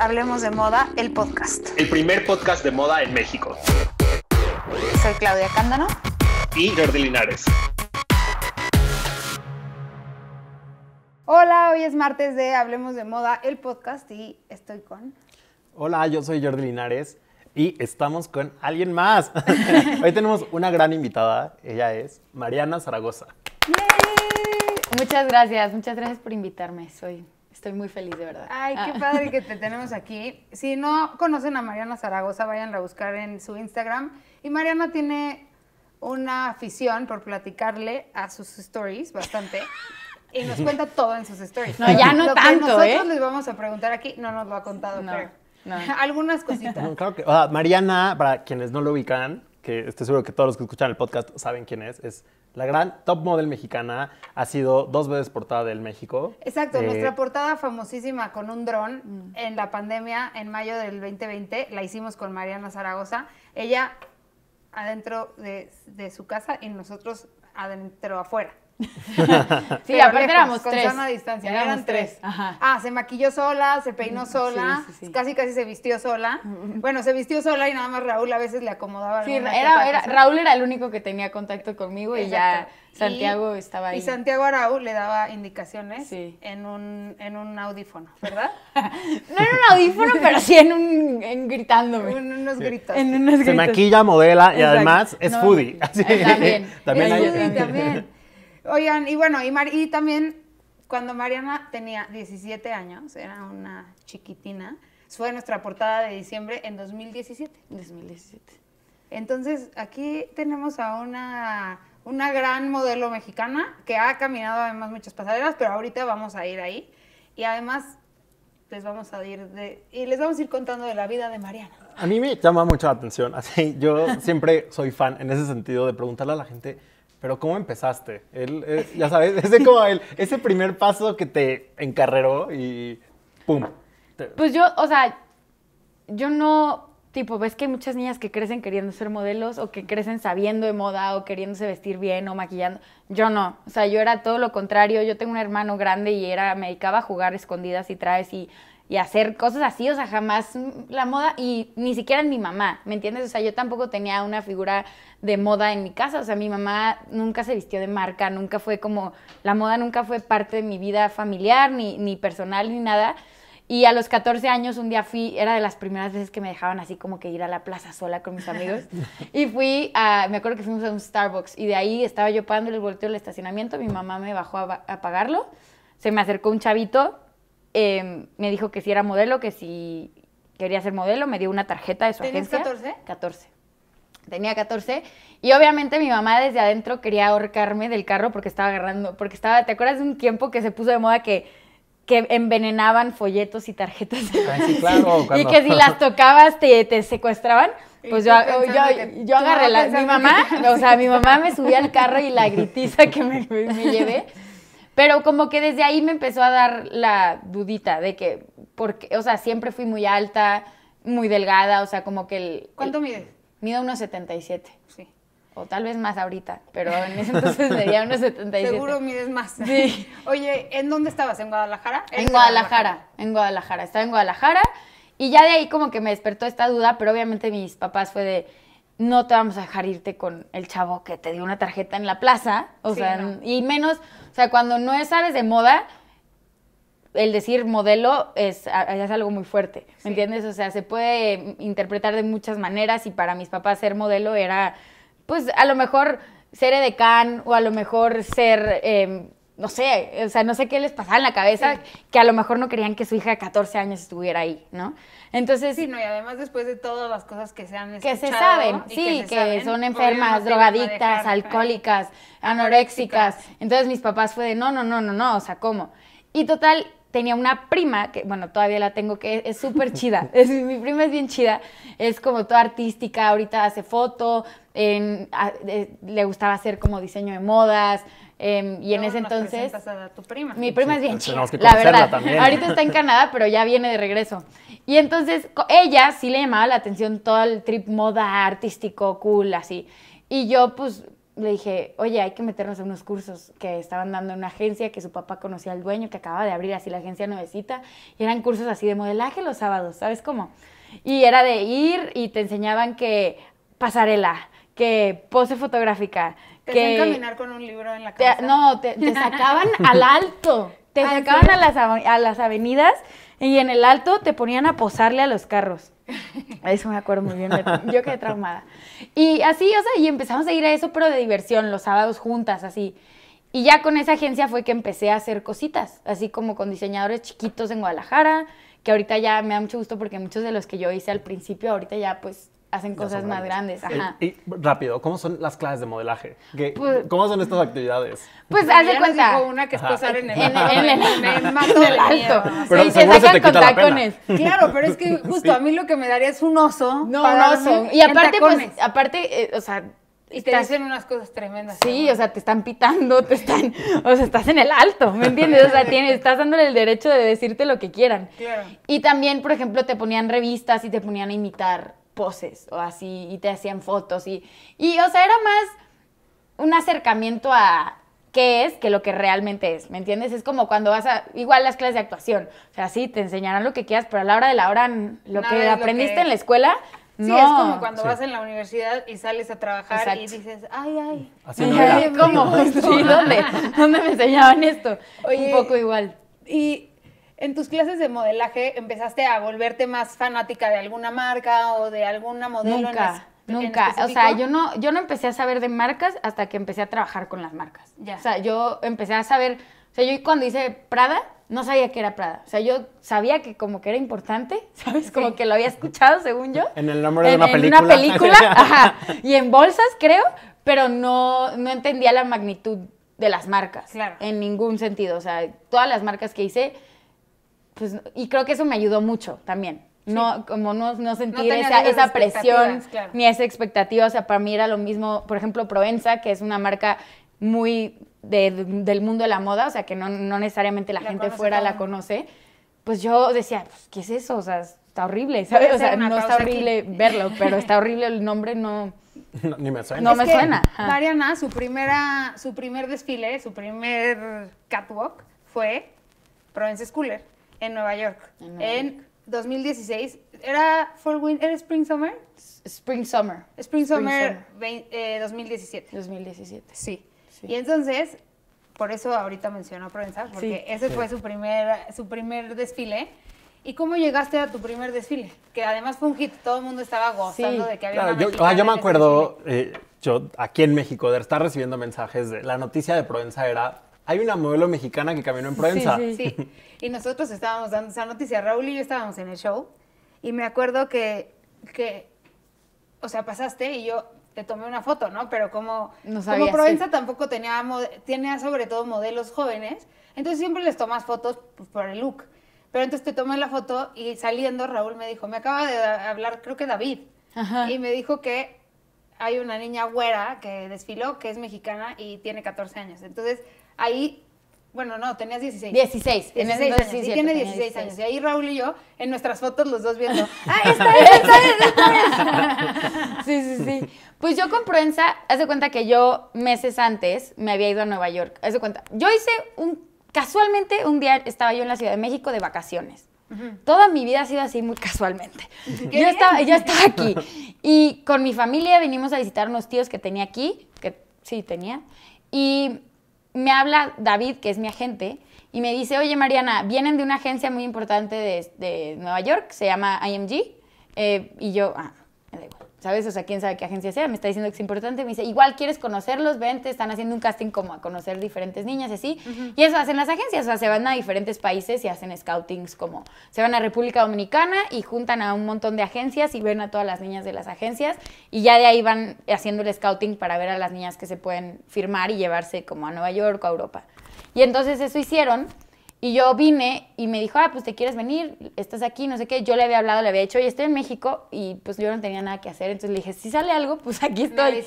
Hablemos de Moda, el podcast. El primer podcast de moda en México. Soy Claudia Cándano. Y Jordi Linares. Hola, hoy es martes de Hablemos de Moda, el podcast, y estoy con... Hola, yo soy Jordi Linares y estamos con alguien más. hoy tenemos una gran invitada, ella es Mariana Zaragoza. Muchas gracias, muchas gracias por invitarme. Soy Estoy muy feliz, de verdad. Ay, qué ah. padre que te tenemos aquí. Si no conocen a Mariana Zaragoza, vayan a buscar en su Instagram. Y Mariana tiene una afición por platicarle a sus stories bastante. Y nos cuenta todo en sus stories. No, ya no tanto, nosotros ¿eh? les vamos a preguntar aquí, no nos lo ha contado, no, pero algunas cositas. Claro que, Mariana, para quienes no lo ubican, que estoy seguro que todos los que escuchan el podcast saben quién es, es la gran top model mexicana ha sido dos veces portada del México. Exacto, eh, nuestra portada famosísima con un dron mm. en la pandemia en mayo del 2020 la hicimos con Mariana Zaragoza. Ella adentro de su casa y nosotros adentro afuera. sí, aparte éramos tres. tres. Ah, se maquilló sola, se peinó mm, sola, casi casi se vistió sola. Mm. Bueno, se vistió sola y nada más Raúl a veces le acomodaba. Sí, era, Raúl era el único que tenía contacto conmigo y ya Santiago estaba ahí. Y Santiago Raúl le daba indicaciones en, un, audífono, ¿verdad? no en un audífono, pero sí en un en gritándome. En unos gritos. Se maquilla, modela y además es foodie. También. hay, foodie, también. Oigan, y bueno, y, Mar y también cuando Mariana tenía 17 años, era una chiquitina, fue nuestra portada de diciembre en 2017. 2017. Entonces, aquí tenemos a una, una gran modelo mexicana que ha caminado además muchas pasarelas, pero ahorita vamos a ir ahí. Y además les vamos a ir de, y les vamos a ir contando de la vida de Mariana. A mí me llama mucho la atención, así yo siempre soy fan en ese sentido de preguntarle a la gente pero ¿cómo empezaste? Él, eh, ya sabes, ese, como el, ese primer paso que te encarreró y ¡pum! Pues yo, o sea, yo no, tipo, ves que hay muchas niñas que crecen queriendo ser modelos o que crecen sabiendo de moda o queriéndose vestir bien o maquillando. Yo no, o sea, yo era todo lo contrario. Yo tengo un hermano grande y era, me dedicaba a jugar escondidas y traes y y hacer cosas así, o sea, jamás la moda y ni siquiera en mi mamá, ¿me entiendes? O sea, yo tampoco tenía una figura de moda en mi casa, o sea, mi mamá nunca se vistió de marca, nunca fue como, la moda nunca fue parte de mi vida familiar, ni, ni personal, ni nada. Y a los 14 años un día fui, era de las primeras veces que me dejaban así como que ir a la plaza sola con mis amigos. Y fui a, me acuerdo que fuimos a un Starbucks y de ahí estaba yo pagando el volteo del estacionamiento, mi mamá me bajó a, a pagarlo, se me acercó un chavito Em, me dijo que si era modelo, que si quería ser modelo, me dio una tarjeta de su agencia. 14? 14. Tenía 14 y obviamente mi mamá desde adentro quería ahorcarme del carro porque estaba agarrando, porque estaba, ¿te acuerdas de un tiempo que se puso de moda que envenenaban folletos y tarjetas. Ah, y que si las tocabas te, secuestraban. Pues yo, yo, yo agarré la, mi mamá, o sea, mi mamá me subía al carro y la gritiza que me llevé. Pero como que desde ahí me empezó a dar la dudita de que, porque, o sea, siempre fui muy alta, muy delgada, o sea, como que el... ¿Cuánto mides? Mido unos 77. Sí. O tal vez más ahorita, pero en ese entonces medía unos Seguro mides más. Sí. Oye, ¿en dónde estabas? ¿En Guadalajara? En, Guadalajara, en Guadalajara. Estaba en Guadalajara y ya de ahí como que me despertó esta duda, pero obviamente mis papás fue de no te vamos a dejar irte con el chavo que te dio una tarjeta en la plaza. O sea, y menos, o sea, cuando no sabes de moda, el decir modelo es, es algo muy fuerte, ¿me entiendes? O sea, se puede interpretar de muchas maneras y para mis papás ser modelo era, pues, a lo mejor ser edecán o a lo mejor ser... Em, no sé, o sea, no sé qué les pasaba en la cabeza, que a lo mejor no querían que su hija de 14 años estuviera ahí, ¿no? Entonces. Sí, no, y además después de todas las cosas que se han escuchado Que se saben, sí, que, son enfermas, drogadictas, ¿eh? alcohólicas, anoréxicas. Entonces mis papás fue de no, no, no, no, no, o sea, ¿cómo? Y total, tenía una prima, que bueno, todavía la tengo, que es súper chida. mi prima es bien chida, es como toda artística, ahorita hace foto, en, eh, le gustaba hacer como diseño de modas, Em, y en ese entonces. Mi prima es bien pues La verdad. Ahorita está en Canadá, pero ya viene de regreso. Y entonces, ella sí le llamaba la atención todo el trip moda artístico, cool, así. Y yo, pues, le dije, oye, hay que meternos en unos cursos que estaban dando en una agencia que su papá conocía al dueño, que acababa de abrir así la agencia nuevecita. Y eran cursos así de modelaje los sábados, ¿sabes cómo? Y era de ir y te enseñaban que pasarela, que pose fotográfica, que caminar con un libro en la casa. no, te, sacaban al alto, te sacaban a, las, a las avenidas y en el alto te ponían a posarle a los carros. Eso me acuerdo muy bien, yo quedé traumada. Y así, o sea, y empezamos a ir a eso, pero de diversión, los sábados juntas, así. Y ya con esa agencia fue que empecé a hacer cositas, así como con diseñadores chiquitos en Guadalajara, que ahorita ya me da mucho gusto porque muchos de los que yo hice al principio, ahorita ya pues hacen cosas más grandes. Eh, ajá. Y, rápido, ¿cómo son las clases de modelaje? Pues, ¿Cómo son estas actividades? Pues haz de cuenta. una que es en el, alto. en, el, alto. se te quita tacones. Claro, pero es que justo a mí lo que me daría es un oso. No, un oso. Y aparte, pues, aparte, eh, o sea, y te hacen unas cosas tremendas. Sí, o sea, te están pitando, te están, o sea, estás en el alto, ¿me entiendes? O sea, tienes, estás dándole el derecho de decirte lo que quieran. Claro. Y también, por ejemplo, te ponían revistas y te ponían a imitar poses o así y te hacían fotos y, o sea, era más un acercamiento a qué es que lo que realmente es, ¿me entiendes? Es como cuando vas a, igual las clases de actuación, o sea, sí, te enseñarán lo que quieras, pero a la hora de la hora, lo que aprendiste en la escuela, no. es como cuando vas en la universidad y sales a trabajar y dices, ay, ay. Así ¿Cómo? Sí, ¿dónde? ¿Dónde me enseñaban esto? Un poco igual. Y en tus clases de modelaje empezaste a volverte más fanática de alguna marca o de alguna modelo. Nunca, nunca. o sea, yo no, yo no empecé a saber de marcas hasta que empecé a trabajar con las marcas. Ya. O sea, yo empecé a saber, o sea, yo cuando hice Prada, no sabía que era Prada. O sea, yo sabía que como que era importante, ¿sabes? Como que lo había escuchado, según yo. En el nombre de una película. En una película, ajá. Y en bolsas, creo, pero no, no entendía la magnitud de las marcas. Claro. En ningún sentido. O sea, todas las marcas que hice pues, y creo que eso me ayudó mucho también. No, como no, no sentir esa, esa presión ni esa expectativa. O sea, para mí era lo mismo, por ejemplo, Provenza, que es una marca muy del mundo de la moda, o sea, que no, no necesariamente la, gente fuera la conoce. Pues yo decía, pues, ¿qué es eso? O sea, está horrible, ¿sabes? O sea, no está horrible verlo, pero está horrible el nombre, no... ni me suena. No me suena. Mariana, su, primera, su primer desfile, su primer catwalk fue Provenza Schooler. En Nueva York. En, 2016. ¿Era Fall ¿Era Spring Summer? Spring Summer. Spring Summer, 2017. 2017. Eh, sí. Y entonces, por eso ahorita mencionó Provenza, porque ese fue su primer, su primer desfile. ¿Y cómo llegaste a tu primer desfile? Que además fue un hit, todo el mundo estaba gozando de que había yo, ah, yo me acuerdo, eh, yo aquí en México, de estar recibiendo mensajes de la noticia de Provenza era hay una modelo mexicana que caminó en Provenza. Sí, sí. Y nosotros estábamos dando esa noticia, Raúl y yo estábamos en el show, y me acuerdo que, que o sea, pasaste y yo te tomé una foto, ¿no? Pero como, no como Provenza tampoco tenía, tenía sobre todo modelos jóvenes, entonces siempre les tomas fotos pues, por el look. Pero entonces te tomé la foto y saliendo Raúl me dijo, me acaba de hablar, creo que David, y me dijo que hay una niña güera que desfiló, que es mexicana y tiene 14 años. Entonces ahí, bueno, no, tenías 16. 16, en 16 tiene 16, años. Y ahí Raúl y yo, en nuestras fotos, los dos viendo, ¡ah, esta es, esta es, Sí, sí, sí. Pues yo con Proenza, de cuenta que yo meses antes me había ido a Nueva York. Hace cuenta, yo hice un, casualmente un día estaba yo en la Ciudad de México de vacaciones. Toda mi vida ha sido así muy casualmente. Yo estaba, yo aquí y con mi familia vinimos a visitar unos tíos que tenía aquí, que sí tenía, y me habla David, que es mi agente, y me dice, oye Mariana, vienen de una agencia muy importante de, Nueva York, se llama IMG, eh, y yo, ah, me da ¿sabes? O sea, quién sabe qué agencia sea, me está diciendo que es importante, me dice, igual quieres conocerlos, ven, te están haciendo un casting como a conocer diferentes niñas y así. Y eso hacen las agencias, o sea, se van a diferentes países y hacen scoutings como, se van a República Dominicana y juntan a un montón de agencias y ven a todas las niñas de las agencias y ya de ahí van haciendo el scouting para ver a las niñas que se pueden firmar y llevarse como a Nueva York o a Europa. Y entonces eso hicieron y yo vine y me dijo, ah, pues te quieres venir, estás aquí, no sé qué. Yo le había hablado, le había dicho, oye, estoy en México y pues yo no tenía nada que hacer. Entonces le dije, si sale algo, pues aquí estoy.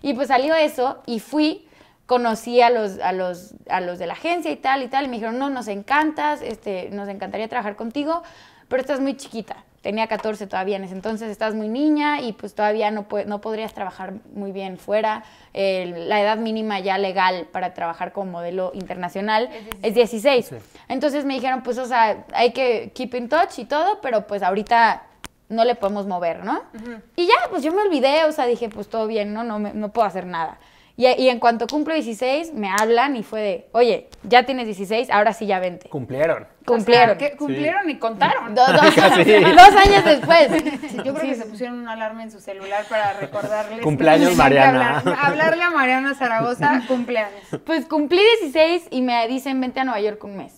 Y pues salió eso y fui conocí a los, a los, a los de la agencia y tal y tal, y me dijeron, no, nos encantas, este, nos encantaría trabajar contigo, pero estás muy chiquita. Tenía 14 todavía en ese entonces, estás muy niña y pues todavía no, no podrías trabajar muy bien fuera. la edad mínima ya legal para trabajar como modelo internacional es 16. Entonces me dijeron, pues, o sea, hay que keep in touch y todo, pero pues ahorita no le podemos mover, ¿no? Y ya, pues yo me olvidé, o sea, dije, pues todo bien, ¿no? No, no puedo hacer nada. Y, en cuanto cumplo 16, me hablan y fue de, oye, ya tienes 16, ahora sí ya vente. Cumplieron. Cumplieron. cumplieron y contaron. Dos, años después. yo creo que se pusieron un alarma en su celular para recordarles. Cumpleaños, Mariana. hablarle a Mariana Zaragoza, cumpleaños. Pues cumplí 16 y me dicen, vente a Nueva York un mes.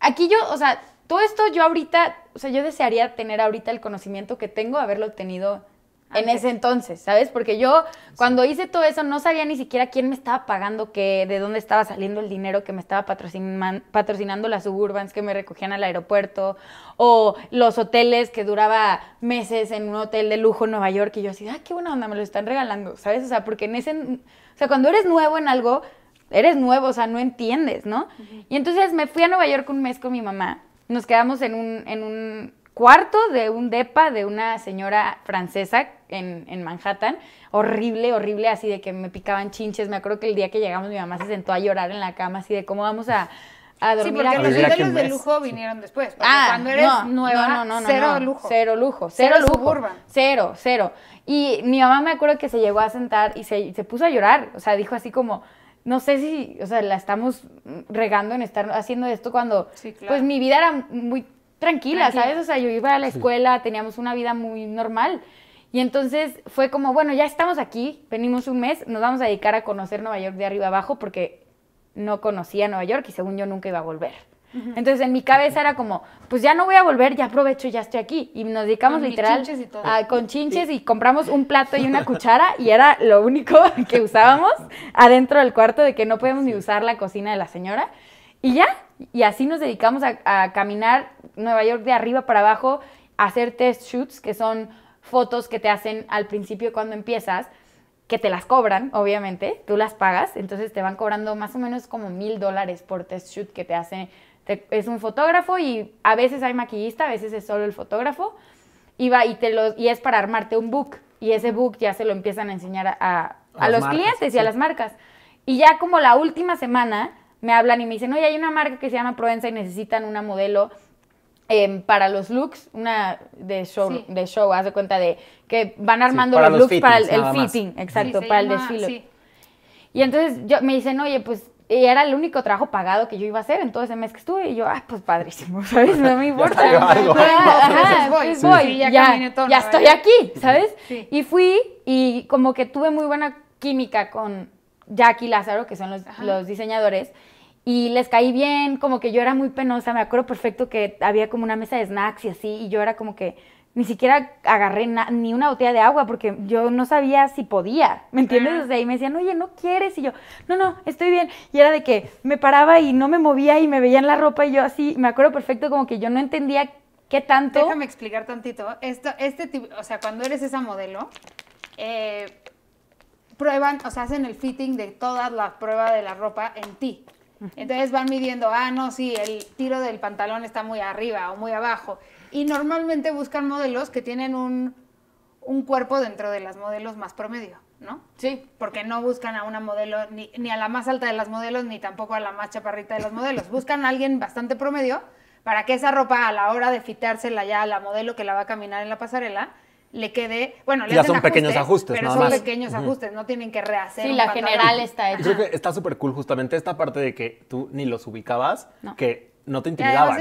Aquí yo, o sea, todo esto yo ahorita, o sea, yo desearía tener ahorita el conocimiento que tengo, haberlo tenido Ah, en ese entonces, ¿sabes? Porque yo cuando hice todo eso no sabía ni siquiera quién me estaba pagando, qué, de dónde estaba saliendo el dinero que me estaba patrocinando las suburbans que me recogían al aeropuerto o los hoteles que duraba meses en un hotel de lujo en Nueva York y yo así, ah, qué buena onda, me lo están regalando, ¿sabes? O sea, porque en ese, o sea, cuando eres nuevo en algo, eres nuevo, o sea, no entiendes, ¿no? Y entonces me fui a Nueva York un mes con mi mamá, nos quedamos en un, en un cuarto de un depa de una señora francesa en, Manhattan. Horrible, horrible, así de que me picaban chinches. Me acuerdo que el día que llegamos mi mamá se sentó a llorar en la cama, así de cómo vamos a, a dormir. Sí, porque los hoteles de lujo vinieron después. ah, cuando eres no, nueva, no, no, cero lujo. Cero lujo, cero, lujo. Cero, cero. Y mi mamá me acuerdo que se llegó a sentar y se, puso a llorar. O sea, dijo así como no sé si, o sea, la estamos regando en estar haciendo esto cuando, pues mi vida era muy tranquila, ¿sabes? O sea, yo iba a la escuela, teníamos una vida muy normal. Y entonces fue como, bueno, ya estamos aquí, venimos un mes, nos vamos a dedicar a conocer Nueva York de arriba abajo porque no conocía Nueva York y según yo nunca iba a volver. Entonces en mi cabeza era como, pues ya no voy a volver, ya aprovecho, ya estoy aquí. Y nos dedicamos literal A, con chinches y compramos un plato y una cuchara y era lo único que usábamos adentro del cuarto de que no podemos ni usar la cocina de la señora. Y ya, y así nos dedicamos a, caminar Nueva York de arriba para abajo, a hacer test shoots, que son fotos que te hacen al principio cuando empiezas, que te las cobran, obviamente, tú las pagas, entonces te van cobrando más o menos como mil dólares por test shoot que te hace, es un fotógrafo y a veces hay maquillista, a veces es solo el fotógrafo, y, va, y, te lo, y es para armarte un book, y ese book ya se lo empiezan a enseñar a, los clientes y a las marcas. Y ya como la última semana me hablan y me dicen, oye, hay una marca que se llama Provenza y necesitan una modelo em, para los looks, una de show, de show, haz de cuenta de que van armando los, looks para el, fitting, exacto, para el desfile. Y entonces yo, me dicen, oye, pues era el único trabajo pagado que yo iba a hacer en todo ese mes que estuve. Y yo, ah, pues padrísimo, ¿sabes? No me importa. ya voy. ya, estoy aquí, ¿sabes? Y fui y como que tuve muy buena química con Jack y Lázaro, que son los, los diseñadores y les caí bien, como que yo era muy penosa, me acuerdo perfecto que había como una mesa de snacks y así, y yo era como que ni siquiera agarré ni una botella de agua porque yo no sabía si podía, ¿me entiendes? Desde ahí me decían, oye, no quieres, y yo, no, no, estoy bien, y era de que me paraba y no me movía y me veían la ropa y yo así, me acuerdo perfecto como que yo no entendía qué tanto... Déjame explicar tantito, esto, este tipo, o sea, cuando eres esa modelo, eh, prueban, o sea, hacen el fitting de toda la prueba de la ropa en ti. Entonces van midiendo, ah, no, sí, el tiro del pantalón está muy arriba o muy abajo. Y normalmente buscan modelos que tienen un, cuerpo dentro de las modelos más promedio, ¿no? Sí. Porque no buscan a una modelo, ni, ni, a la más alta de las modelos, ni tampoco a la más chaparrita de los modelos. Buscan a alguien bastante promedio para que esa ropa a la hora de fitársela ya a la modelo que la va a caminar en la pasarela, le quede, bueno, ya son pequeños ajustes, pero son pequeños ajustes, no tienen que rehacer. Sí, la general está hecha. Creo que está súper cool justamente esta parte de que tú ni los ubicabas, que no te intimidaban.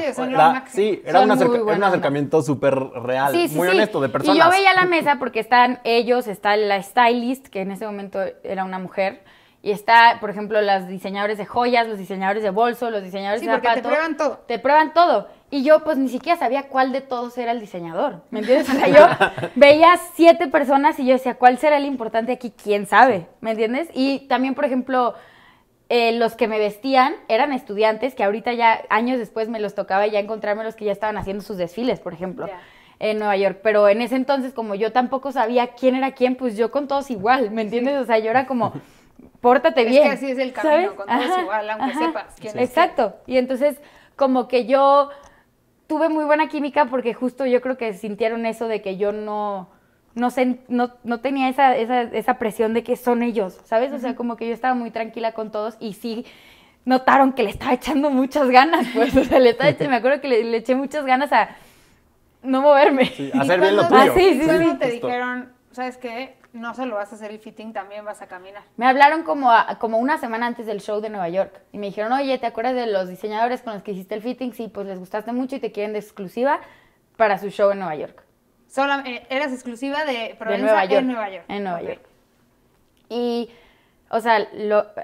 Sí, era, un era, un acercamiento súper real, muy honesto de personas. Y yo veía la mesa porque están ellos, está la stylist, que en ese momento era una mujer. Y está, por ejemplo, los diseñadores de joyas, los diseñadores de bolso, los diseñadores de zapatos. te prueban todo. Te prueban todo. Y yo pues ni siquiera sabía cuál de todos era el diseñador, ¿me entiendes? O sea, yo veía siete personas y yo decía, ¿cuál será el importante aquí? ¿Quién sabe? ¿Me entiendes? Y también, por ejemplo, eh, los que me vestían eran estudiantes que ahorita ya años después me los tocaba ya encontrarme los que ya estaban haciendo sus desfiles, por ejemplo. en Nueva York, pero en ese entonces como yo tampoco sabía quién era quién, pues yo con todos igual, ¿me entiendes? O sea, yo era como, pórtate bien. Es que así es el camino, con todos igual, aunque sepas quién Exacto, y entonces como que yo tuve muy buena química porque justo yo creo que sintieron eso de que yo no, no, no, tenía esa, esa, presión de que son ellos, ¿sabes? O sea, como que yo estaba muy tranquila con todos y sí notaron que le estaba echando muchas ganas, pues, o sea, le estaba me acuerdo que le, eché muchas ganas a no moverme. Sí, hacer bien lo tuyo. Ah, sí, sí, sí. te dijeron, ¿sabes qué? no solo vas a hacer el fitting, también vas a caminar. Me hablaron como, como una semana antes del show de Nueva York y me dijeron, oye, ¿te acuerdas de los diseñadores con los que hiciste el fitting? Sí, pues les gustaste mucho y te quieren de exclusiva para su show en Nueva York. Solo, eh, eras exclusiva de Provenza Nueva en Nueva York. En Nueva York. Y, o sea,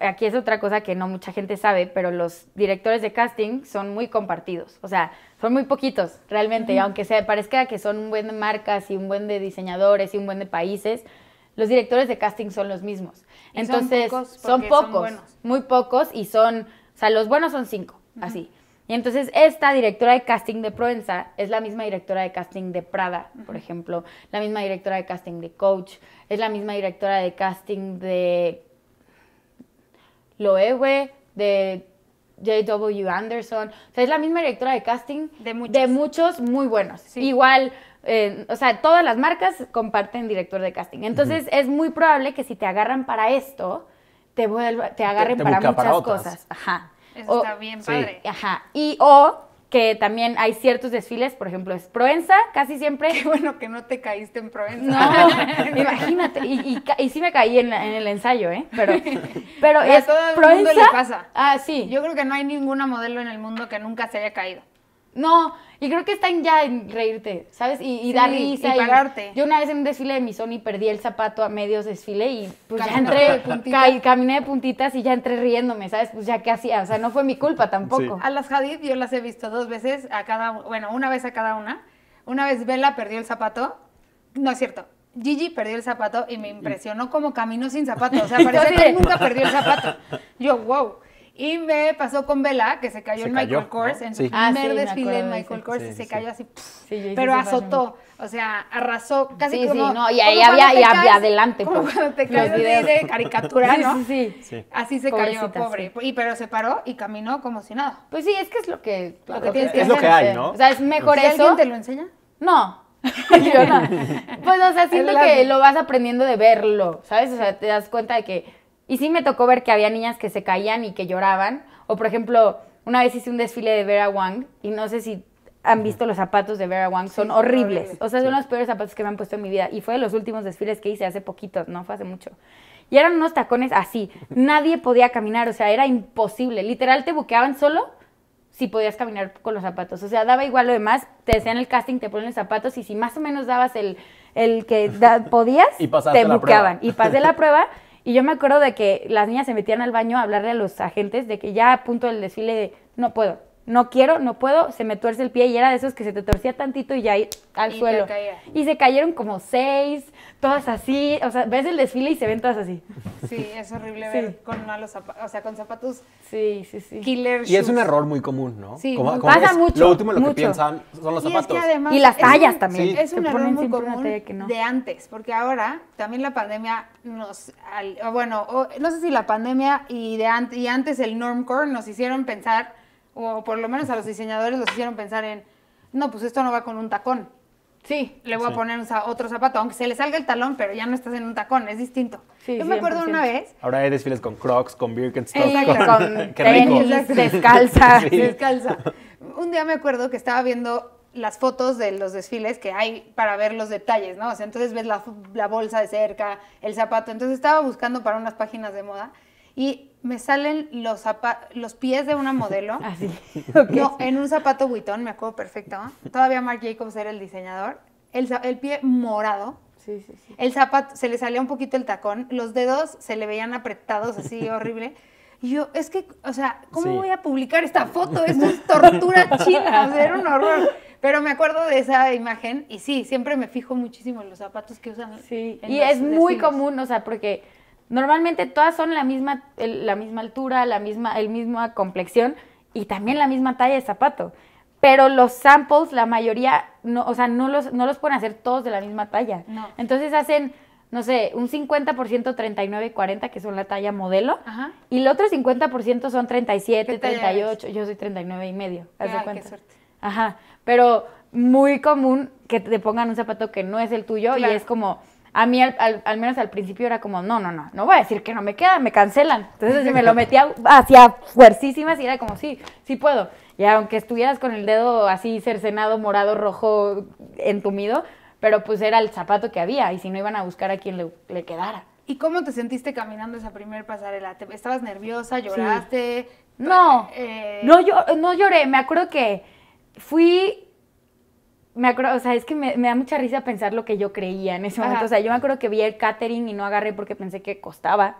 aquí es otra cosa que no mucha gente sabe, pero los directores de casting son muy compartidos. O sea, son muy poquitos realmente, aunque se parezca que son un buen de marcas y un buen de diseñadores y un buen de países los directores de casting son los mismos. Entonces, son pocos, muy pocos y son, o sea, los buenos son cinco, así. Y entonces esta directora de casting de Provenza es la misma directora de casting de Prada, por ejemplo, la misma directora de casting de Coach, es la misma directora de casting de Loewe, de J.W. Anderson, o sea, es la misma directora de casting de muchos, muy buenos. Igual eh, o sea, todas las marcas comparten director de casting. Entonces es muy probable que si te agarran para esto, te, te agarren para muchas cosas. Ajá. Eso está bien padre. Ajá. Y o que también hay ciertos desfiles, por ejemplo, es Proenza, casi siempre. Qué bueno que no te caíste en Proenza. No, imagínate, y, sí me caí en, el ensayo, ¿eh? Pero, pero es Proenza, pasa. Ah, sí. Yo creo que no hay ninguna modelo en el mundo que nunca se haya caído. No, y creo que están ya en reírte, ¿sabes? Y, y dar risa. Y, pararte. yo una vez en un desfile de mi Sony perdí el zapato a medio desfile y pues ya entré, caminé de puntitas y ya entré riéndome, ¿sabes? Pues ya qué hacía, o sea, no fue mi culpa tampoco. A las Hadid yo las he visto dos veces, a cada, bueno, una vez a cada una. Una vez Bella perdió el zapato, no es cierto, Gigi perdió el zapato y me impresionó como caminó sin zapato. O sea, parece que nunca perdió el zapato. Yo, wow. Y me pasó con Bella, que se cayó en Michael Kors, en su ah, primer desfile en Michael Kors, y se cayó así, pero azotó, o sea, arrasó casi como... no, y ahí había, y adelante. Como pues, cuando te caes de, caricatura, ¿no? Sí, Así se cayó, pobre. Y, pero se paró y caminó como si nada. Pues sí, es que es lo que... Lo que, tienes que, es lo que hay, ¿no? O sea, es mejor eso. ¿Alguien te lo enseña? No, no. Pues, o sea, siento que lo vas aprendiendo de verlo, ¿sabes? O sea, te das cuenta de que y sí me tocó ver que había niñas que se caían y que lloraban. O por ejemplo, una vez hice un desfile de Vera Wang y no sé si han visto los zapatos de Vera Wang, son horribles. O sea, son los peores zapatos que me han puesto en mi vida. Y fue de los últimos desfiles que hice hace poquitos, no fue hace mucho. Y eran unos tacones así. Nadie podía caminar, o sea, era imposible. Literal te buqueaban solo si podías caminar con los zapatos. O sea, daba igual lo demás, te decían el casting, te ponen los zapatos y si más o menos dabas el, el que podías, y te buqueaban. Y pasé la prueba y yo me acuerdo de que las niñas se metían al baño a hablarle a los agentes de que ya a punto del desfile no puedo, no quiero, no puedo, se me tuerce el pie y era de esos que se te torcía tantito y ya al suelo. Y se cayeron como seis, todas así, o sea, ves el desfile y se ven todas así. Sí, es horrible ver con malos zapatos, o sea, con zapatos sí, sí, sí. killer Y es un error muy común, ¿no? Sí, pasa mucho. Lo último en lo que piensan son los zapatos. y las tallas también. Es un error muy común de antes, porque ahora también la pandemia nos, bueno, no sé si la pandemia y, de, y antes el normcore nos hicieron pensar o por lo menos a los diseñadores los hicieron pensar en, no, pues esto no va con un tacón. Sí, le voy a poner otro zapato, aunque se le salga el talón, pero ya no estás en un tacón, es distinto. Yo me acuerdo una vez. Ahora hay desfiles con Crocs, con Birkenstocks, con, con tenis, descalza, descalza. Un día me acuerdo que estaba viendo las fotos de los desfiles que hay para ver los detalles, ¿no? O sea, entonces ves la, la bolsa de cerca, el zapato. Entonces estaba buscando para unas páginas de moda y me salen los, los pies de una modelo. Así. Ah, no, en un zapato buitón, me acuerdo perfecto. Todavía Mark Jacobs era el diseñador. El, el pie morado. Sí, sí, sí. El zapato, se le salía un poquito el tacón. Los dedos se le veían apretados así, horrible. Y yo, es que, o sea, ¿cómo voy a publicar esta foto? Esto es tortura china. O sea, era un horror. Pero me acuerdo de esa imagen y sí, siempre me fijo muchísimo en los zapatos que usan. Sí, y es muy común, o sea, porque Normalmente todas son la misma, la misma altura, la misma, el complexión y también la misma talla de zapato. Pero los samples, la mayoría, no, o sea, no los, no los pueden hacer todos de la misma talla. Entonces hacen, no sé, un 50% 39 y 40, que son la talla modelo. Y el otro 50% son 37, 38. Yo soy 39 y medio. Ah, Ajá. Pero muy común que te pongan un zapato que no es el tuyo y es como a mí al, menos al principio era como, no, no, no, no voy a decir que no me queda, me cancelan. Entonces me lo metía hacia fuercísimas y era como, sí, sí puedo. Y aunque estuvieras con el dedo así cercenado, morado, rojo, entumido, pero pues era el zapato que había y si no iban a buscar a quien le, quedara. ¿Y cómo te sentiste caminando esa primer pasarela? ¿Estabas nerviosa? ¿Lloraste? No, eh, no, yo, no lloré. Me acuerdo que fui me acuerdo, o sea, es que me, da mucha risa pensar lo que yo creía en ese momento. O sea, yo me acuerdo que vi el catering y no agarré porque pensé que costaba.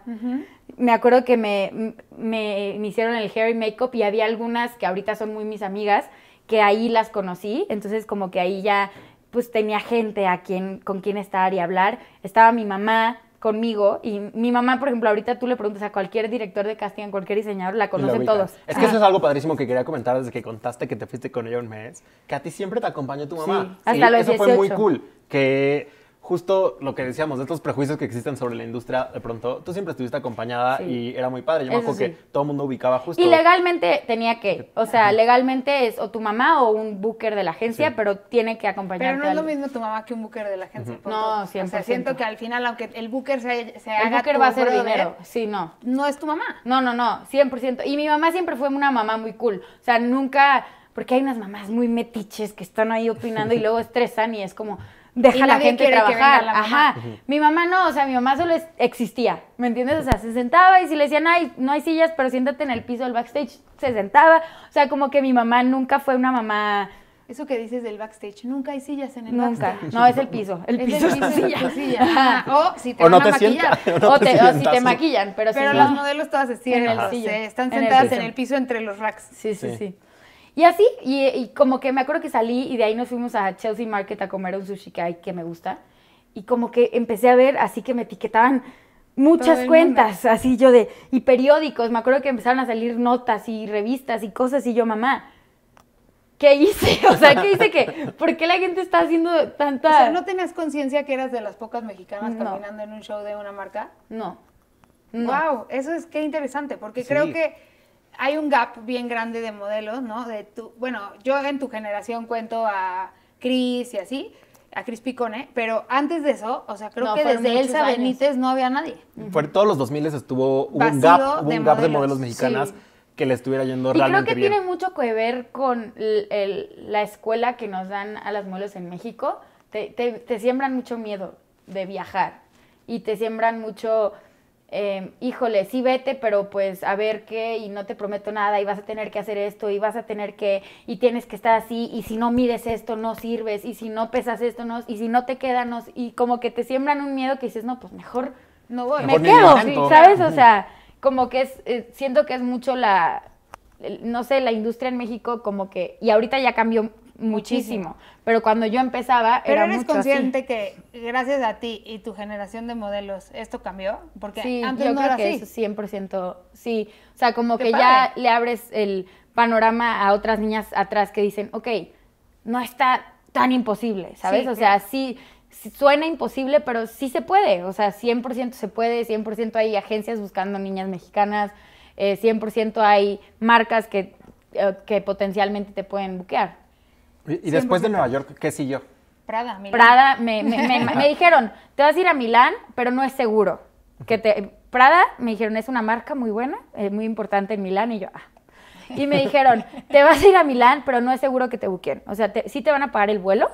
Me acuerdo que me, me, hicieron el hair y makeup y había algunas que ahorita son muy mis amigas, que ahí las conocí. Entonces, como que ahí ya, pues tenía gente a quien, con quien estar y hablar. Estaba mi mamá, conmigo y mi mamá, por ejemplo, ahorita tú le preguntas a cualquier director de casting, a cualquier diseñador, la conocen todos. Es que eso es algo padrísimo que quería comentar desde que contaste que te fuiste con ella un mes, que a ti siempre te acompañó tu mamá. Sí, eso fue muy cool, que justo lo que decíamos, de estos prejuicios que existen sobre la industria, de pronto tú siempre estuviste acompañada y era muy padre. Yo me acuerdo que todo el mundo ubicaba justo. Y legalmente tenía que, o sea, legalmente es o tu mamá o un booker de la agencia, pero tiene que acompañarte. Pero no es lo mismo tu mamá que un booker de la agencia. No, siempre. O sea, siento que al final, aunque el booker se, el haga. booker va a ser dinero. Sí, no. No es tu mamá. No, no, no, 100%. Y mi mamá siempre fue una mamá muy cool. O sea, nunca porque hay unas mamás muy metiches que están ahí opinando y luego estresan y es como, deja a la gente trabajar. Ajá. Mi mamá no, o sea, mi mamá solo existía, ¿me entiendes? O sea, se sentaba y si le decían, ay, no hay sillas, pero siéntate en el piso del backstage, se sentaba. O sea, como que mi mamá nunca fue una mamá... Eso que dices del backstage, nunca hay sillas en el backstage. Nunca, no, es el piso. El piso es, el piso silla. O si te, o, te, si te maquillan, pero, pero sí, las modelos todas se sientan, están sentadas en el, piso entre los racks. sí. sí. sí. Y así, y, como que me acuerdo que salí y de ahí nos fuimos a Chelsea Market a comer un sushi que hay que me gusta. Y como que empecé a ver así que me etiquetaban muchas cuentas, así yo de, y periódicos, me acuerdo que empezaron a salir notas y revistas y cosas y yo, mamá, ¿qué hice? O sea, ¿qué hice que? ¿Por qué la gente está haciendo tanta...? O sea, ¿no tenías conciencia que eras de las pocas mexicanas caminando en un show de una marca? No. Wow, eso es qué interesante, porque creo que hay un gap bien grande de modelos, ¿no? De tu, bueno, yo en tu generación cuento a Cris y así, a Cris Picone, pero antes de eso, o sea, creo que desde Elsa Benítez no había nadie. Por todos los 2000 estuvo un gap, de, un gap modelos. de modelos mexicanas. que le estuviera yendo realmente creo que tiene mucho que ver con la escuela que nos dan a las modelos en México. te, te siembran mucho miedo de viajar y te siembran mucho eh, híjole, sí vete, pero pues a ver qué, y no te prometo nada, y vas a tener que hacer esto, y vas a tener que, y tienes que estar así, y si no mides esto, no sirves, y si no pesas esto, no, y si no te quedan, no, y como que te siembran un miedo que dices, no, pues mejor no voy, me quedo, ¿sabes? O sea, como que es, eh, siento que es mucho la, no sé, la industria en México como que, y ahorita ya cambió muchísimo. Pero cuando yo empezaba, Pero eres consciente que gracias a ti y tu generación de modelos, esto cambió, porque sí, antes yo no creo era que así. Es 100%, sí. O sea, como que ya le abres el panorama a otras niñas atrás que dicen, ok, no está tan imposible, ¿sabes? o sea, sí suena imposible, pero sí se puede, o sea, 100% se puede, 100% hay agencias buscando niñas mexicanas, 100% eh, hay marcas que, eh, que potencialmente te pueden buquear. ¿Y, después de Nueva York qué siguió? Prada, Prada, me, dijeron, te vas a ir a Milán, pero no es seguro. Que te, Prada, me dijeron, es una marca muy buena, es eh, muy importante en Milán, y yo, ah. Y me dijeron, te vas a ir a Milán, pero no es seguro que te buquen. O sea, te, sí te van a pagar el vuelo,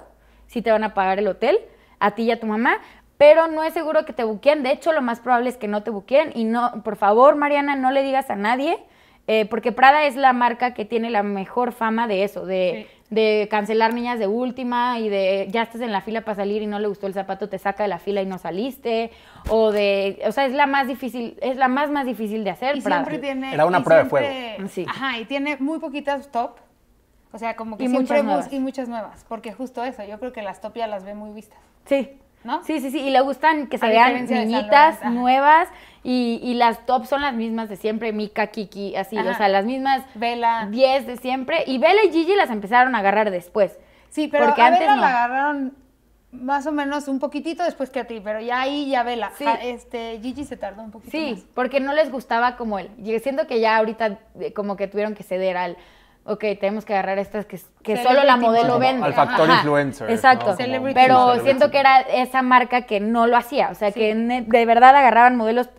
sí te van a pagar el hotel, a ti y a tu mamá, pero no es seguro que te buquen. De hecho, lo más probable es que no te buquen. Y no, por favor, Mariana, no le digas a nadie, eh, porque Prada es la marca que tiene la mejor fama de eso, de de cancelar niñas de última y de ya estás en la fila para salir y no le gustó el zapato, te saca de la fila y no saliste, o de, o sea, es la más difícil, es la más más difícil de hacer. Y siempre tiene... Era una prueba de fuego. Sí. Ajá, y tiene muy poquitas top, o sea, como que y muchas nuevas. y muchas nuevas, porque justo eso, yo creo que las top ya las ve muy vistas. Sí, Sí, sí, sí, y le gustan que se vean niñitas nuevas y, las tops son las mismas de siempre, Mika, Kiki, así, o sea, las mismas Vela. 10 de siempre y Vela y Gigi las empezaron a agarrar después. Sí, pero porque a antes la agarraron más o menos un poquitito después que a ti, pero ya ahí ya Vela, sí. Ah, este Gigi se tardó un poquito Sí, porque no les gustaba como él. Siento que ya ahorita eh, como que tuvieron que ceder al ok, tenemos que agarrar estas que, que solo la modelo vende. Al factor influencer. Exacto. Pero siento que era esa marca que no lo hacía. O sea, que de verdad agarraban modelos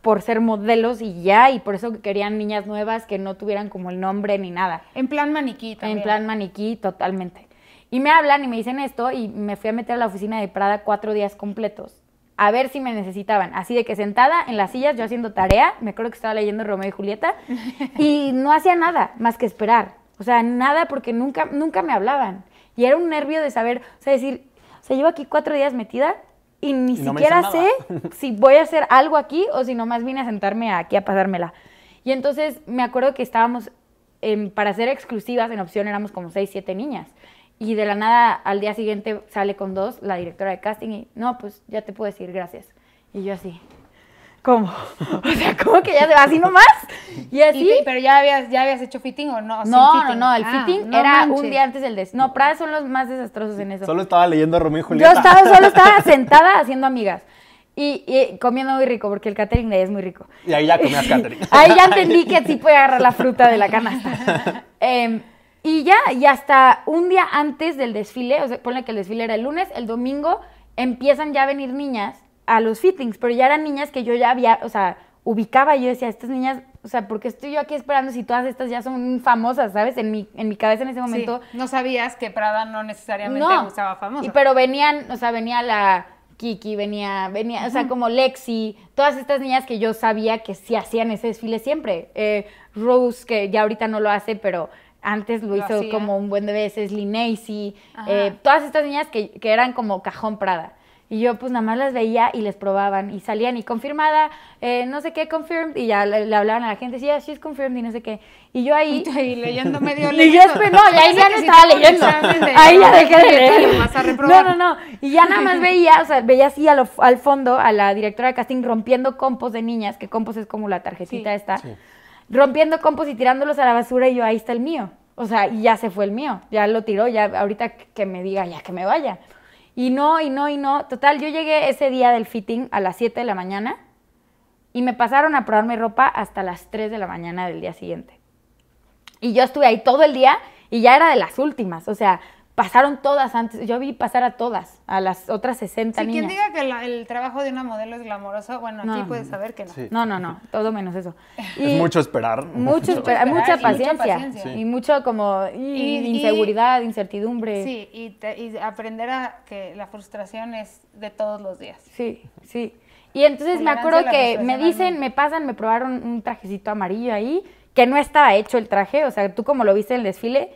por ser modelos y ya, y por eso querían niñas nuevas que no tuvieran como el nombre ni nada. En plan maniquí también. En plan maniquí, totalmente. Y me hablan y me dicen esto, y me fui a meter a la oficina de Prada cuatro días completos a ver si me necesitaban. Así de que sentada en las sillas, yo haciendo tarea, me acuerdo que estaba leyendo Romeo y Julieta, y no hacía nada más que esperar. O sea, nada porque nunca, nunca me hablaban. Y era un nervio de saber, o sea, decir, o sea, llevo aquí cuatro días metida y ni siquiera sé si voy a hacer algo aquí o si nomás vine a sentarme aquí a pasármela. Y entonces me acuerdo que estábamos, para ser exclusivas en opción éramos como seis, siete niñas. Y de la nada, al día siguiente sale con dos, la directora de casting, y no, pues ya te puedo decir gracias. Y yo así, ¿cómo? O sea, ¿cómo que ya va así nomás? Y así. pero ya habías, ya habías hecho fitting o no? No, no, no, el ah, fitting era un día antes del des. No, Prada son los más desastrosos en eso. Solo estaba leyendo a Romeo y Julieta. Yo estaba, solo estaba sentada haciendo amigas. Y, y, comiendo muy rico, porque el catering de es muy rico. Y ahí ya comías catering. ahí ya entendí que sí puede agarrar la fruta de la canasta. eh, y ya, y hasta un día antes del desfile, o sea, ponle que el desfile era el lunes, el domingo empiezan ya a venir niñas a los fittings, pero ya eran niñas que yo ya había, o sea, ubicaba, yo decía, estas niñas, o sea, ¿por qué estoy yo aquí esperando si todas estas ya son famosas, sabes? En mi, en mi cabeza en ese momento. no sabías que Prada no necesariamente no, famosa. Y pero venían, o sea, venía la Kiki, venía, venía, o sea, como Lexi, todas estas niñas que yo sabía que sí hacían ese desfile siempre. Eh, Rose, que ya ahorita no lo hace, pero antes lo, hizo como un buen de veces, Linacy, eh, todas estas niñas que, que eran como cajón Prada. Y yo pues nada más las veía y les probaban y salían y confirmada, eh, no sé qué, confirmed, y ya le, hablaban a la gente, sí, she's confirmed y no sé qué. Y yo ahí... Y leyendo medio leyendo. Y yo, no, y ahí ya no estaba leyendo. Ahí ya dejé de leer. no, no, no. Y ya nada más veía, o sea, veía así al al fondo a la directora de casting rompiendo compos de niñas, que compos es como la tarjetita esta. Sí rompiendo compos y tirándolos a la basura y yo ahí está el mío. O sea, y ya se fue el mío, ya lo tiró, ya ahorita que me diga, ya que me vaya. Y no, y no, y no. Total, yo llegué ese día del fitting a las 7 de la mañana y me pasaron a probarme ropa hasta las 3 de la mañana del día siguiente. Y yo estuve ahí todo el día y ya era de las últimas. O sea, pasaron todas antes. Yo vi pasar a todas, a las otras 60 niñas. Quien diga que el trabajo de una modelo es glamoroso, bueno, aquí puedes saber que no. No, no, no, todo menos eso. es mucho esperar. Mucho, mucha paciencia. Y, mucha paciencia. y mucho como inseguridad, incertidumbre. Sí, y, y aprender a que la frustración es de todos los días. Sí, sí. Y entonces me acuerdo que me dicen, me pasan, me probaron un trajecito amarillo ahí, que no estaba hecho el traje, o sea, tú como lo viste en el desfile,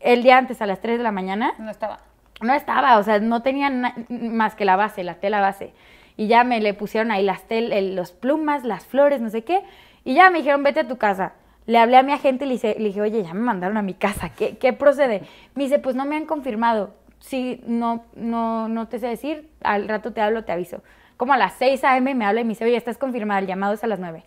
el día antes a las 3 de la mañana. No estaba. No estaba, o sea, no tenía más que la base, la tela base. Y ya me le pusieron ahí las tel los plumas, las flores, no sé qué. Y ya me dijeron, vete a tu casa. Le hablé a mi agente y le, dije, oye, ya me mandaron a mi casa, ¿qué, qué procede? Me dice, pues no me han confirmado. Sí, no, no, no te sé decir, al rato te hablo, te aviso. Como a las 6 a.m. me habla y me dice, oye, estás confirmada, el llamado es a las 9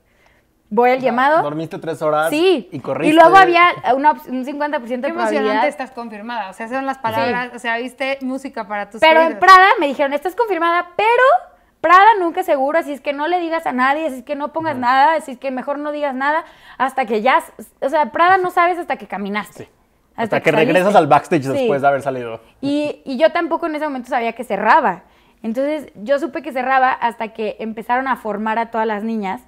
voy al llamado. Dormiste tres horas y corriste. Y luego había una, un 50% de Qué emocionante, estás confirmada. O sea, son las palabras, o sea, viste música para tus Pero en Prada me dijeron, estás confirmada, pero Prada nunca es seguro, así es que no le digas a nadie, así es que no pongas nada, así es que mejor no digas nada hasta que ya, o sea, Prada no sabes hasta que caminaste. Sí. Hasta, que, regresas al backstage después de haber salido. Y, y yo tampoco en ese momento sabía que cerraba. Entonces yo supe que cerraba hasta que empezaron a formar a todas las niñas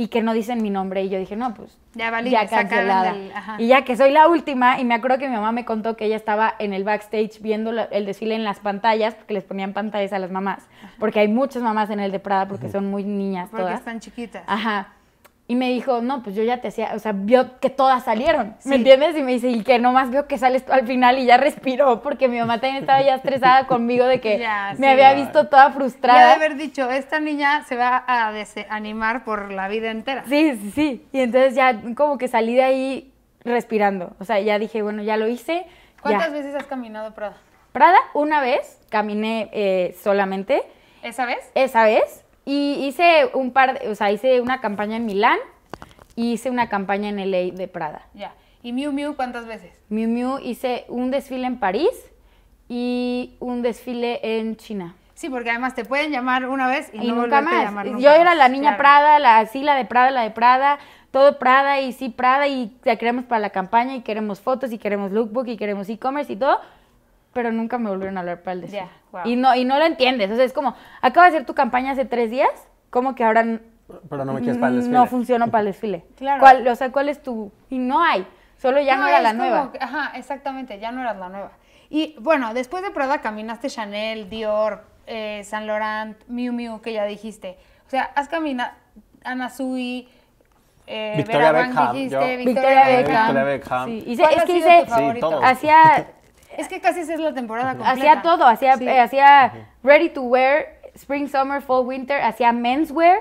y que no dicen mi nombre. Y yo dije, no, pues ya, valí, ya cancelada. y ya que soy la última, y me acuerdo que mi mamá me contó que ella estaba en el backstage viendo el desfile en las pantallas, porque les ponían pantallas a las mamás, porque hay muchas mamás en el de Prada porque son muy niñas. Porque están chiquitas. Ajá. Y me dijo, no, pues yo ya te hacía, o sea, vio que todas salieron, ¿me entiendes? Y me dice, y que nomás veo que sales tú al final y ya respiró, porque mi mamá también estaba ya estresada conmigo de que me había visto toda frustrada. Debe de haber dicho, esta niña se va a desanimar por la vida entera. Sí, sí, sí. Y entonces ya como que salí de ahí respirando. O sea, ya dije, bueno, ya lo hice. ¿Cuántas veces has caminado Prada? Prada, una vez, caminé eh, solamente. ¿Esa vez? Esa vez y hice un par, de, o sea, hice una campaña en Milán y hice una campaña en LA de Prada. Ya. ¿Y Miu Miu cuántas veces? Miu Miu hice un desfile en París y un desfile en China. Sí, porque además te pueden llamar una vez y, nunca más. Yo era la niña Prada, la sí, la de Prada, la de Prada, todo Prada y sí Prada y la queremos para la campaña y queremos fotos y queremos lookbook y queremos e-commerce y todo pero nunca me volvieron a hablar para el desfile. y, no, y no lo entiendes. O sea, es como, acaba de hacer tu campaña hace tres días, como que ahora... Pero no me para el desfile. No funcionó para el desfile. Claro. o sea, ¿cuál es tu...? Y no hay. Solo ya no, era la nueva. ajá, exactamente, ya no eras la nueva. Y bueno, después de Prada caminaste Chanel, Dior, eh, San Laurent, Miu Miu, que ya dijiste. O sea, has caminado... Ana Sui, eh, Victoria, Beckham, dijiste, Victoria, Beckham. Sí, es que hice, hacía es que casi esa es la temporada completa. Hacía todo, hacía, eh, hacía ready to wear, spring, summer, fall, winter, hacía menswear